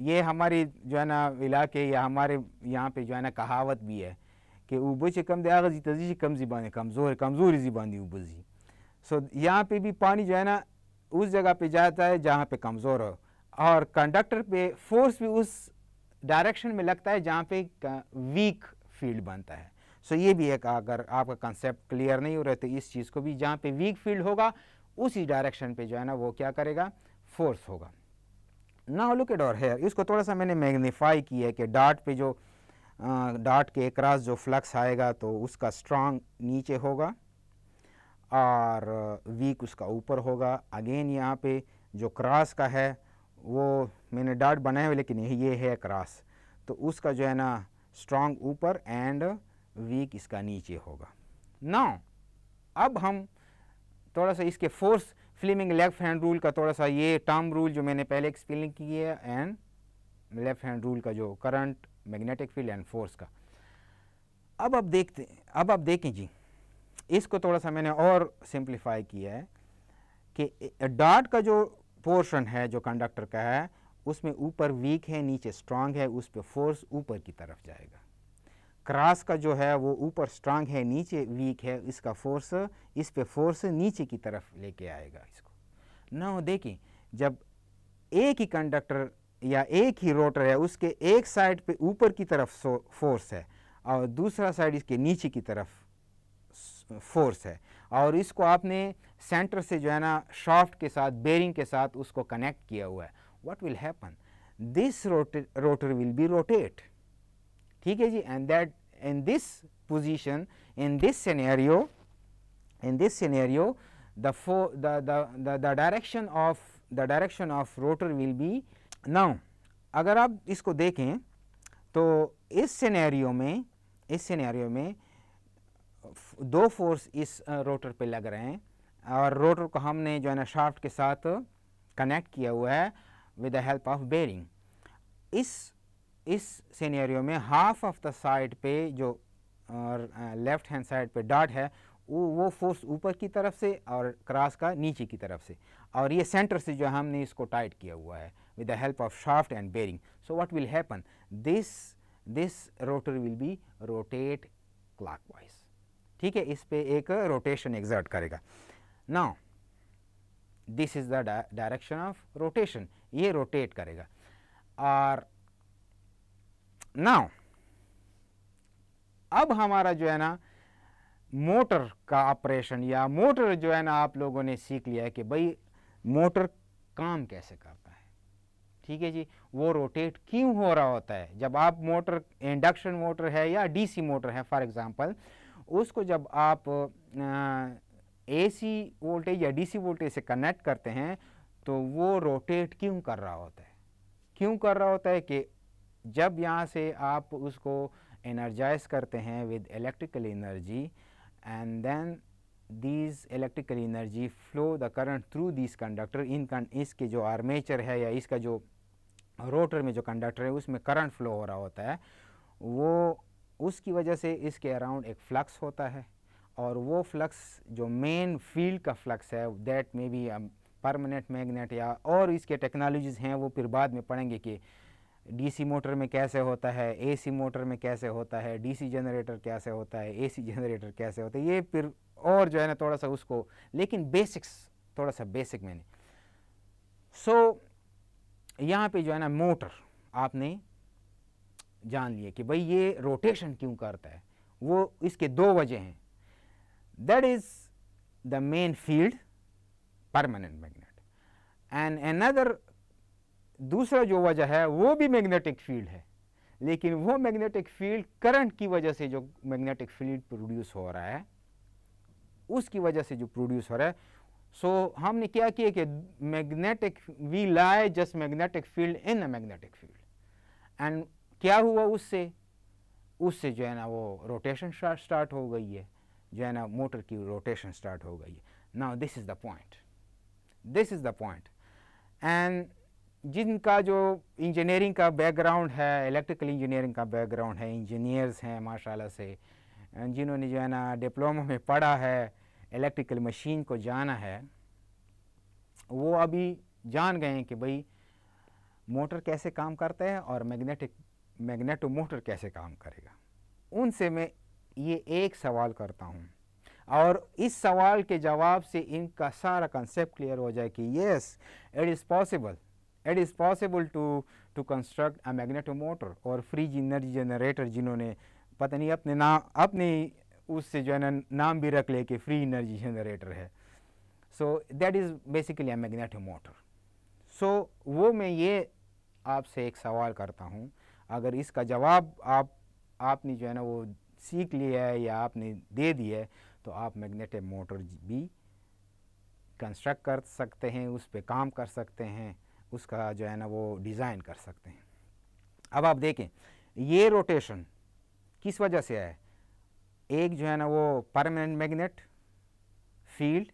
ये हमारी जो है ना इलाके या हमारे यहाँ पे जो है ना कहावत भी है कि उबो कम दे आगजी तजी से कम जी कमज़ोर कमज़ोरी जी बंदी उबो सो यहाँ पे भी पानी जो है ना उस जगह पे जाता है जहाँ पे कमज़ोर हो और कंडक्टर पे फोर्स भी उस डायरेक्शन में लगता है जहाँ पे वीक फील्ड बनता है सो so, ये भी एक अगर आपका कंसेप्ट क्लियर नहीं हो रहा तो इस चीज़ को भी जहाँ पे वीक फील्ड होगा उसी डायरेक्शन पे जो है ना वो क्या करेगा फोर्स होगा ना लुक एट और हेयर इसको थोड़ा सा मैंने मैग्नीफाई किया है कि डाट पे जो डाट के एक जो फ्लक्स आएगा तो उसका स्ट्रांग नीचे होगा और वीक उसका ऊपर होगा अगेन यहाँ पे जो क्रॉस का है वो मैंने डार्ट बनाए हुए लेकिन ये है क्रॉस तो उसका जो है ना स्ट्रॉन्ग ऊपर एंड वीक इसका नीचे होगा ना अब हम थोड़ा सा इसके force Fleming left hand rule का थोड़ा सा ये टर्म रूल जो मैंने पहले एक्सप्लेन किया है एंड लेफ्ट हैंड रूल का जो current magnetic field and force का अब आप देखते अब आप देखें जी इसको थोड़ा सा मैंने और सिंप्लीफाई किया है कि डॉट का जो पोर्शन है जो कंडक्टर का है उसमें ऊपर वीक है नीचे स्ट्रांग है उस पर फोर्स ऊपर की तरफ जाएगा क्रॉस का जो है वो ऊपर स्ट्रांग है नीचे वीक है इसका फोर्स इस पर फोर्स नीचे की तरफ लेके आएगा इसको ना देखें जब एक ही कंडक्टर या एक ही रोटर है उसके एक साइड पे ऊपर की तरफ फोर्स है और दूसरा साइड इसके नीचे की तरफ फोर्स है और इसको आपने सेंटर से जो है ना शॉफ्ट के साथ बेरिंग के साथ उसको कनेक्ट किया हुआ है what will happen this rotor will be rotate ठीक है जी and that in this position in this scenario in this scenario the for the the direction of the direction of rotor will be now अगर आप इसको देखें तो इस scenario में इस सिनेरियो में दो फोर्स इस रोटर पे लग रहे हैं और रोटर को हमने जो है ना शाफ्ट के साथ कनेक्ट किया हुआ है with the help of bearing इस इस सीनेरियो में हाफ ऑफ द साइड पे जो लेफ़्ट हैंड साइड पे डॉट है वो वो फोर्स ऊपर की तरफ से और क्रॉस का नीचे की तरफ से और ये सेंटर से जो हमने इसको टाइट किया हुआ है with the help of shaft and bearing so what will happen this this rotor will be rotate clockwise ठीक है इस पर एक रोटेशन एग्जर्ट करेगा now this is the direction of rotation ये रोटेट करेगा और नाउ अब हमारा जो है ना मोटर का ऑपरेशन या मोटर जो है ना आप लोगों ने सीख लिया है कि भाई मोटर काम कैसे करता है ठीक है जी वो रोटेट क्यों हो रहा होता है जब आप मोटर इंडक्शन मोटर है या डीसी मोटर है फॉर एग्जांपल उसको जब आप एसी वोल्टेज या डीसी वोल्टेज से कनेक्ट करते हैं तो वो रोटेट क्यों कर रहा होता है क्यों कर रहा होता है कि जब यहाँ से आप उसको एनर्जाइज करते हैं with electrical energy and then these electrical energy flow the current through this conductor in इसके जो आर्मेचर है या इसका जो रोटर में जो कंडक्टर है उसमें करंट फ्लो हो रहा होता है वो उसकी वजह से इसके अराउंड एक फ्लक्स होता है और वो फ्लक्स जो मेन फील्ड का फ्लक्स है that may be permanent magnet या और इसके टेक्नोलॉजीज़ हैं वो फिर बाद में पढ़ेंगे कि डीसी मोटर में कैसे होता है एसी मोटर में कैसे होता है डीसी जनरेटर कैसे होता है एसी जनरेटर कैसे होता है ये फिर और जो है ना थोड़ा सा उसको लेकिन बेसिक्स थोड़ा सा बेसिक मैंने सो so, यहाँ पे जो है ना मोटर आपने जान लिए कि भाई ये रोटेशन क्यों करता है वो इसके दो वजह हैं that is the main field permanent magnet and another दूसरा जो वजह है वो भी मैग्नेटिक फील्ड है लेकिन वो मैग्नेटिक फील्ड करंट की वजह से जो मैग्नेटिक फील्ड प्रोड्यूस हो रहा है उसकी वजह से जो प्रोड्यूस हो रहा है सो so, हमने क्या किया कि magnetic we lie just magnetic field in a magnetic field and क्या हुआ उससे उससे जो है ना वो रोटेशन स्टार्ट हो गई है जो है ना मोटर की रोटेशन स्टार्ट हो गई है ना this is the point this is the point and जिनका जो इंजीनियरिंग का बैकग्राउंड है इलेक्ट्रिकल इंजीनियरिंग का बैकग्राउंड है इंजीनियर्स हैं माशाल्लाह से जिन्होंने जो है ना डिप्लोमा में पढ़ा है इलेक्ट्रिकल मशीन को जाना है वो अभी जान गए हैं कि भाई मोटर कैसे काम करता है और मैग्नेटिक मैग्नेटोमोटर कैसे काम करेगा उनसे मैं ये एक सवाल करता हूँ और इस सवाल के जवाब से इनका सारा कंसेप्ट क्लियर हो जाए कि yes it is possible it is possible to to construct a motor और फ्री एनर्जी जनरेटर जिन्होंने पता नहीं अपने नाम अपने उससे जो है ना नाम भी रख लिया कि फ्री एनर्जी जनरेटर है so that is basically a motor so वो मैं ये आपसे एक सवाल करता हूँ अगर इसका जवाब आप आपने जो है ना वो सीख लिया है या आपने दे दिया है तो आप मैग्नेटिक मोटर भी कंस्ट्रक्ट कर सकते हैं उस पर काम कर सकते हैं उसका जो है ना वो डिज़ाइन कर सकते हैं अब आप देखें ये रोटेशन किस वजह से है एक जो है ना वो परमानेंट मैग्नेट फील्ड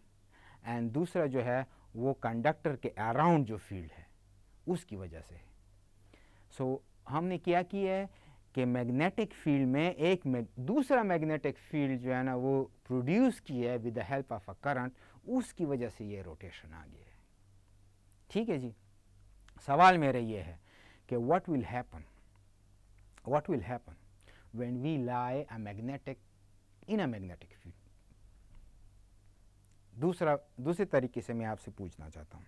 एंड दूसरा जो है वो कंडक्टर के अराउंड जो फील्ड है उसकी वजह से सो so, हमने क्या किया है कि मैग्नेटिक फील्ड में एक मैग, दूसरा मैग्नेटिक फील्ड जो है ना वो प्रोड्यूस किया है with the help of a current उसकी वजह से ये रोटेशन आ गया है ठीक है जी सवाल मेरा ये है कि what will happen what will happen when we lie a magnetic in a magnetic field दूसरा दूसरे तरीके से मैं आपसे पूछना चाहता हूँ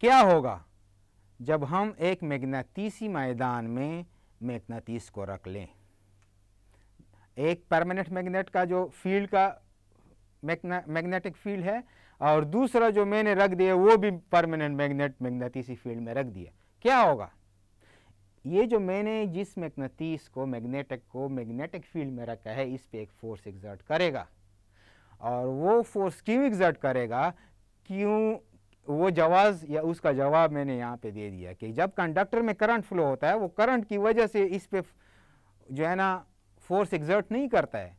क्या होगा जब हम एक मैग्नातीसी मैदान में मैग्नातीस को रख लें एक परमानेंट मैग्नेट का जो फील्ड का मैग्नेटिक फील्ड है और दूसरा जो मैंने रख दिया वो भी परमानेंट मैग्नेट मैग्नेटिसी फील्ड में रख दिया क्या होगा ये जो मैंने जिस मैग्नेटिस को मैग्नेटिक को मैग्नेटिक फील्ड में रखा है इस पर एक फोर्स एग्जर्ट करेगा और वो फोर्स क्यों एग्जर्ट करेगा क्यों वो जवाज़ या उसका जवाब मैंने यहाँ पे दे दिया कि जब कंडक्टर में करंट फ्लो होता है वो करंट की वजह से इस पे जो है ना फोर्स एग्जर्ट नहीं करता है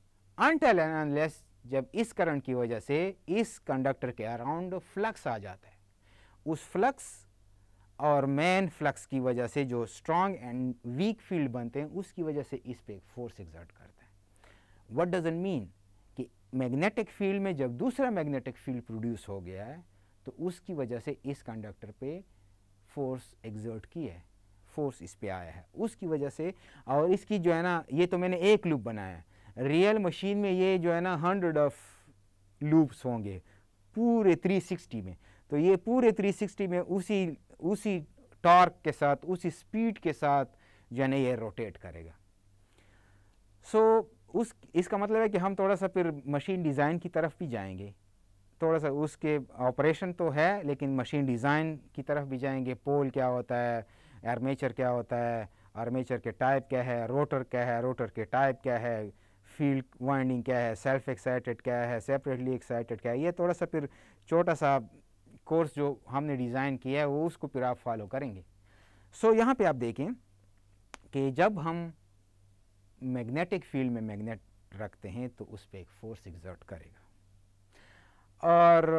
अनटेल एंड अनलेस जब इस करंट की वजह से इस कंडक्टर के अराउंड फ्लक्स आ जाता है उस फ्लक्स और मेन फ्लक्स की वजह से जो स्ट्रॉन्ग एंड वीक फील्ड बनते हैं उसकी वजह से इस पर फोर्स एग्जर्ट करता है वट डजेंट मीन कि मैग्नेटिक फील्ड में जब दूसरा मैग्नेटिक फील्ड प्रोड्यूस हो गया है तो उसकी वजह से इस कंडक्टर पे फोर्स एग्जर्ट की है फोर्स इस पे आया है उसकी वजह से और इसकी जो है ना ये तो मैंने एक लूप बनाया है रियल मशीन में ये जो है ना हंड्रेड ऑफ लूप्स होंगे पूरे 360 में तो ये पूरे 360 में उसी उसी टॉर्क के साथ उसी स्पीड के साथ जो है ना ये रोटेट करेगा सो so, उस इसका मतलब है कि हम थोड़ा सा फिर मशीन डिज़ाइन की तरफ भी जाएंगे थोड़ा सा उसके ऑपरेशन तो है लेकिन मशीन डिज़ाइन की तरफ भी जाएंगे पोल क्या होता है आर्मेचर क्या होता है आर्मेचर के टाइप क्या है रोटर क्या है रोटर के टाइप क्या है फील्ड वाइंडिंग क्या है सेल्फ एक्साइटेड क्या है सेपरेटली एक्साइटेड क्या है ये थोड़ा सा फिर छोटा सा कोर्स जो हमने डिज़ाइन किया है वो उसको फिर आप फॉलो करेंगे सो so, यहाँ पे आप देखें कि जब हम मैग्नेटिक फील्ड में मैग्नेट रखते हैं तो उस पर एक फोर्स एग्जर्ट करेगा और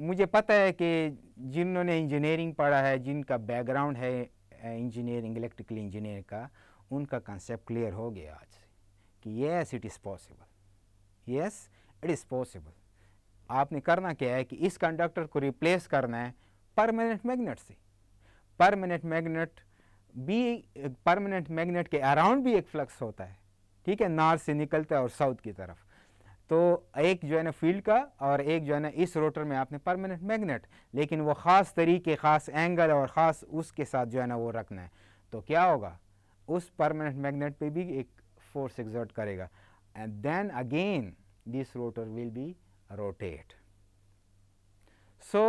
मुझे पता है कि जिन्होंने इंजीनियरिंग पढ़ा है जिनका बैकग्राउंड है इंजीनियरिंग इलेक्ट्रिकल इंजीनियर का उनका कंसेप्ट क्लियर हो गया आज कि yes it is possible yes it is possible आपने करना क्या है कि इस कंडक्टर को रिप्लेस करना है परमानेंट मैग्नेट से परमानेंट मैग्नेट भी परमानेंट मैग्नेट के अराउंड भी एक फ्लक्स होता है ठीक है नॉर्थ से निकलता है और साउथ की तरफ तो एक जो है ना फील्ड का और एक जो है ना इस रोटर में आपने परमानेंट मैग्नेट लेकिन वो ख़ास तरीके ख़ास एंगल और ख़ास उसके साथ जो है ना वो रखना है तो क्या होगा उस परमानेंट मैग्नेट पे भी एक फोर्स एग्जर्ट करेगा and then again this rotor will be rotate so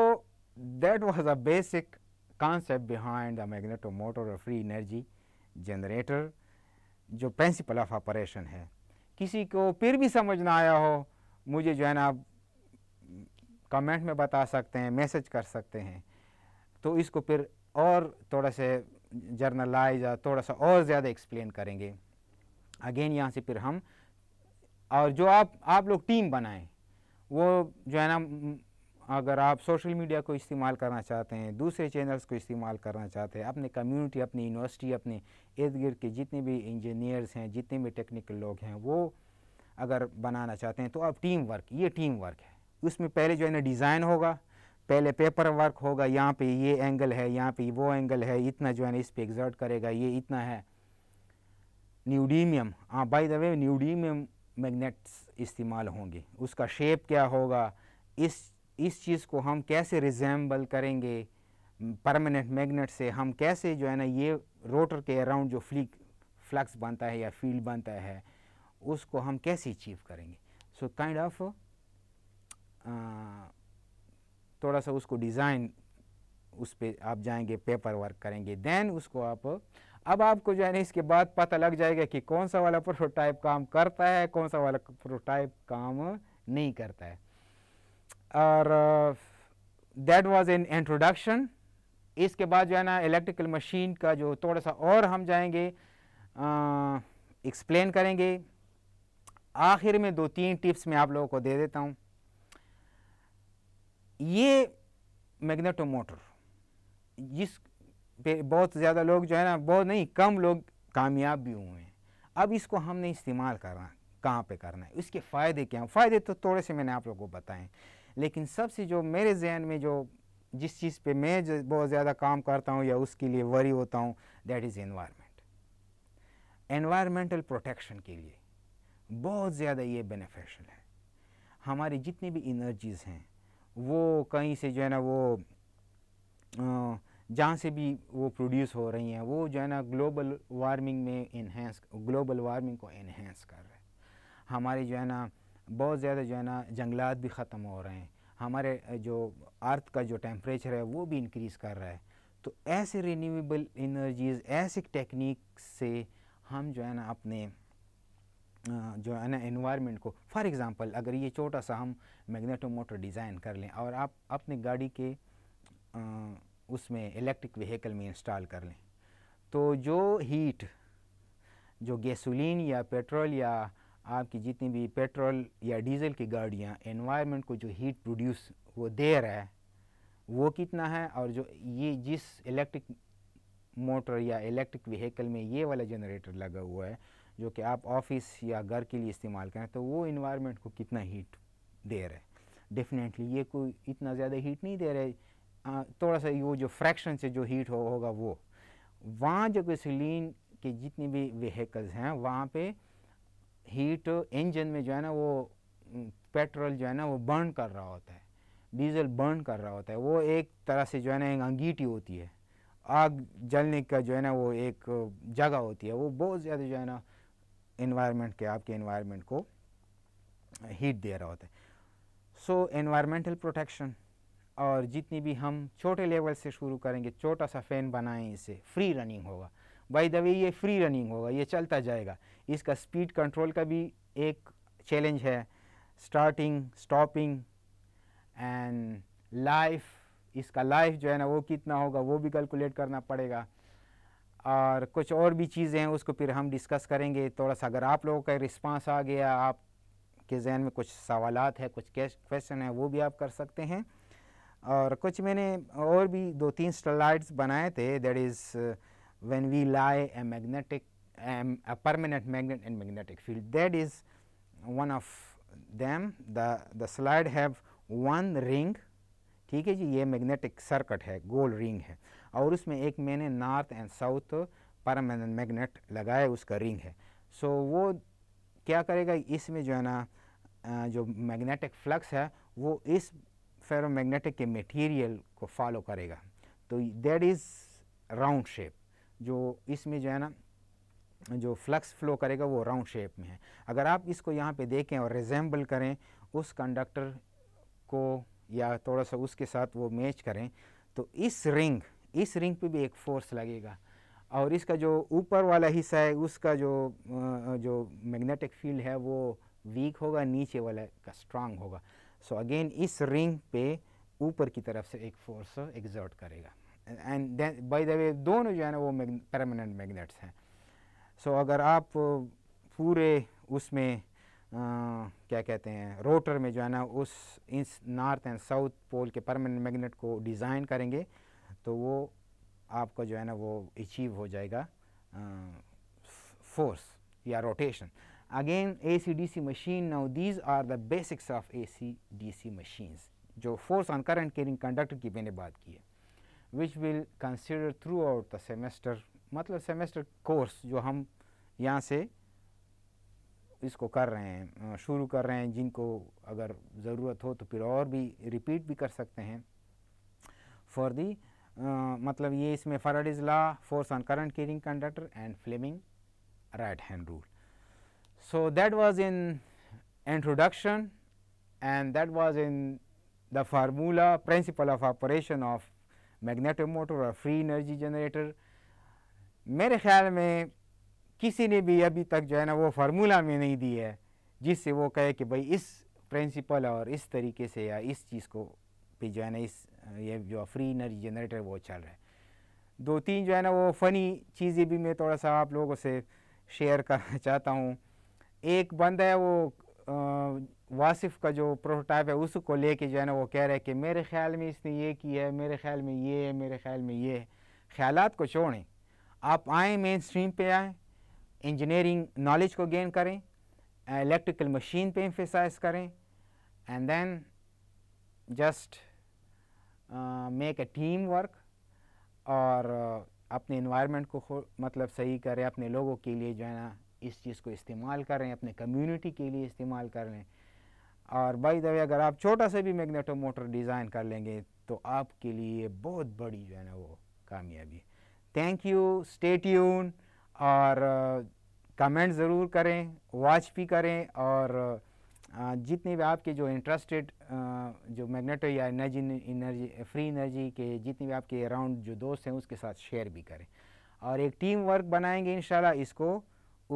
that was a basic concept behind the motor और फ्री एनर्जी जनरेटर जो प्रिंसिपल ऑफ ऑपरेशन है किसी को फिर भी समझ ना आया हो मुझे जो है ना आप कमेंट में बता सकते हैं मैसेज कर सकते हैं तो इसको फिर और थोड़ा से जर्नलाइज या थोड़ा सा और ज़्यादा एक्सप्लेन करेंगे अगेन यहाँ से फिर हम और जो आप आप लोग टीम बनाएं वो जो है ना अगर आप सोशल मीडिया को इस्तेमाल करना चाहते हैं दूसरे चैनल्स को इस्तेमाल करना चाहते हैं अपने कम्युनिटी अपनी यूनिवर्सिटी अपने इर्द गिर्द के जितने भी इंजीनियर्स हैं जितने भी टेक्निकल लोग हैं वो अगर बनाना चाहते हैं तो अब टीम वर्क ये टीम वर्क है उसमें पहले जो है ना डिज़ाइन होगा पहले पेपर वर्क होगा यहाँ पर ये एंगल है यहाँ पर वो एंगल है इतना जो है ना इस पर एग्जर्ट करेगा ये इतना है न्यूडीमियम हाँ by the way neodymium magnets इस्तेमाल होंगे उसका शेप क्या होगा इस इस चीज़ को हम कैसे रिजेंबल करेंगे परमानेंट मैग्नेट से हम कैसे जो है ना ये रोटर के अराउंड जो फ्लिक फ्लक्स बनता है या फील्ड बनता है उसको हम कैसे अचीव करेंगे सो काइंड ऑफ थोड़ा सा उसको डिज़ाइन उस पर आप जाएंगे पेपर वर्क करेंगे देन उसको आप अब आपको जो है ना इसके बाद पता लग जाएगा कि कौन सा वाला प्रोटोटाइप काम करता है कौन सा वाला प्रोटोटाइप काम नहीं करता है और दैट वाज एन इंट्रोडक्शन इसके बाद जो है ना इलेक्ट्रिकल मशीन का जो थोड़ा सा और हम जाएंगे एक्सप्लेन करेंगे आखिर में दो तीन टिप्स मैं आप लोगों को दे देता हूँ ये मोटर जिस पे बहुत ज़्यादा लोग जो है ना बहुत नहीं कम लोग कामयाब भी हुए हैं अब इसको हमने इस्तेमाल करना कहाँ पे करना है इसके फ़ायदे क्या हैं फ़ायदे तो थोड़े से मैंने आप लोगों को बताएं लेकिन सबसे जो मेरे जहन में जो जिस चीज़ पे मैं बहुत ज़्यादा काम करता हूँ या उसके लिए वरी होता हूँ that is environment environmental protection के लिए बहुत ज़्यादा ये बेनिफिशियल है हमारी जितनी भी इनर्जीज़ हैं वो कहीं से जो है ना वो जहाँ से भी वो प्रोड्यूस हो रही हैं वो जो है ना ग्लोबल वार्मिंग में इन्हेंस ग्लोबल वार्मिंग को इन्हेंस कर रहे हैं हमारे जो है ना बहुत ज़्यादा जो है ना जंगलात भी ख़त्म हो रहे हैं हमारे जो अर्थ का जो टेम्परेचर है वो भी इंक्रीज़ कर रहा है तो ऐसे रीनीबल इनर्जीज़ ऐसी टेक्निक से हम जो है ना अपने जो है ना इन्वायरमेंट को फॉर एग्ज़ाम्पल अगर ये छोटा सा हम मैग्नेटो मोटर डिज़ाइन कर लें और आप अपनी गाड़ी के उसमें इलेक्ट्रिक व्हीकल में इंस्टॉल कर लें तो जो हीट जो गैसोलीन या पेट्रोल या आपकी जितनी भी पेट्रोल या डीजल की गाड़ियाँ एनवायरनमेंट को जो हीट प्रोड्यूस वो दे रहा है वो कितना है और जो ये जिस इलेक्ट्रिक मोटर या इलेक्ट्रिक व्हीकल में ये वाला जनरेटर लगा हुआ है जो कि आप ऑफिस या घर के लिए इस्तेमाल करें तो वो इन्वायरमेंट को कितना हीट दे रहा है डेफिनेटली ये कोई इतना ज़्यादा हीट नहीं दे रहा है थोड़ा सा वो जो फ्रैक्शन से जो हीट हो, होगा वो वहाँ जो कि सिलीन के जितने भी व्हीकल्स हैं वहाँ पे हीट इंजन में जो है ना वो पेट्रोल जो है ना वो बर्न कर रहा होता है डीजल बर्न कर रहा होता है वो एक तरह से जो है ना एक अंगीठी होती है आग जलने का जो है ना वो एक जगह होती है वो बहुत ज़्यादा जो है ना इन्वायरमेंट के आपके इन्वायरमेंट को हीट दे रहा होता है सो इन्वायरमेंटल प्रोटेक्शन और जितनी भी हम छोटे लेवल से शुरू करेंगे छोटा सा फ़ैन बनाएं इसे फ्री रनिंग होगा बाई दबे ये फ्री रनिंग होगा ये चलता जाएगा इसका स्पीड कंट्रोल का भी एक चैलेंज है स्टार्टिंग स्टॉपिंग एंड लाइफ इसका लाइफ जो है ना वो कितना होगा वो भी कैलकुलेट करना पड़ेगा और कुछ और भी चीज़ें हैं उसको फिर हम डिस्कस करेंगे थोड़ा सा अगर आप लोगों का रिस्पांस आ गया आप के जहन में कुछ सवाल है कुछ क्वेश्चन है वो भी आप कर सकते हैं और कुछ मैंने और भी दो तीन स्टलाइट्स बनाए थे that is when we lie a magnetic um, a permanent magnet and magnetic field. That is one of them. The, the slide have one ring ठीक है जी ये मैग्नेटिक सर्किट है गोल रिंग है और उसमें एक मैंने north and south permanent magnet लगाया उसका रिंग है सो so, वो क्या करेगा इसमें जो है ना जो मैग्नेटिक फ्लक्स है वो इस फेरोमैग्नेटिक के मटेरियल को फॉलो करेगा तो दैट इज़ राउंड शेप जो इसमें जो है ना जो फ्लक्स फ्लो करेगा वो राउंड शेप में है अगर आप इसको यहाँ पे देखें और रिजेंबल करें उस कंडक्टर को या थोड़ा सा उसके साथ वो मैच करें तो इस रिंग इस रिंग पे भी एक फोर्स लगेगा और इसका जो ऊपर वाला हिस्सा है उसका जो जो मैग्नेटिक फील्ड है वो वीक होगा नीचे वाला का स्ट्रांग होगा सो so अगेन इस रिंग पे ऊपर की तरफ से एक फोर्स एग्जर्ट करेगा and by by the way दोनों जो है ना वो परमानेंट मैग्नेट्स हैं सो so, अगर आप पूरे उसमें आ, क्या कहते हैं रोटर में जो है ना उस इस नॉर्थ एंड साउथ पोल के परमानेंट मैग्नेट को डिज़ाइन करेंगे तो वो आपका जो है ना वो अचीव हो जाएगा फोर्स या rotation again A C D C machine now these are the basics of A C D C machines जो force on current carrying conductor की मैंने बात की है which will consider throughout the semester मतलब semester course जो हम यहाँ से इसको कर रहे हैं शुरू कर रहे हैं जिनको अगर ज़रूरत हो तो फिर और भी रिपीट भी कर सकते हैं फॉर दी मतलब ये इसमें is law force on current carrying conductor and Fleming right hand rule so that was in introduction and that was in the formula principle of operation of magnetic motor और free energy generator मेरे ख्याल में किसी ने भी अभी तक जो है ना वो फार्मूला में नहीं दी है जिससे वो कहे कि भाई इस प्रिंसिपल और इस तरीके से या इस चीज़ को पे जो है ना इस ये जो फ्री एनर्जी जनरेटर वो चल रहा है दो तीन जो है ना वो फ़नी चीज़ें भी मैं थोड़ा सा आप लोगों से शेयर करना चाहता हूँ एक बंदा है वो वासिफ़ का जो प्रोटोटाइप है उसको लेके जो है ना वो कह रहे हैं कि मेरे ख्याल में इसने ये किया है मेरे ख्याल में ये है मेरे ख्याल में ये है ख्याल को छोड़ें आप आएँ मेन स्ट्रीम पे आएँ इंजीनियरिंग नॉलेज को गेन करें इलेक्ट्रिकल मशीन पे एम्फेसाइज करें and then just make a team work और uh, अपने इन्वायरमेंट को मतलब सही करें अपने लोगों के लिए जो है ना इस चीज़ को इस्तेमाल करें अपने कम्युनिटी के लिए इस्तेमाल करें और बाई द वे अगर आप छोटा सा भी मैग्नेटो मोटर डिज़ाइन कर लेंगे तो आपके लिए बहुत बड़ी जो है ना वो कामयाबी है थैंक यू स्टे ट्यून और कमेंट uh, ज़रूर करें वॉच भी करें और uh, uh, जितने भी आपके जो इंटरेस्टेड जो मैग्नेटो या एनर्जी एनर्जी फ्री एनर्जी के जितने भी आपके अराउंड जो दोस्त हैं उसके साथ शेयर भी करें और एक टीम वर्क बनाएंगे इन इसको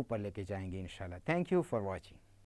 ऊपर लेके जाएंगे इन थैंक यू फॉर वॉचिंग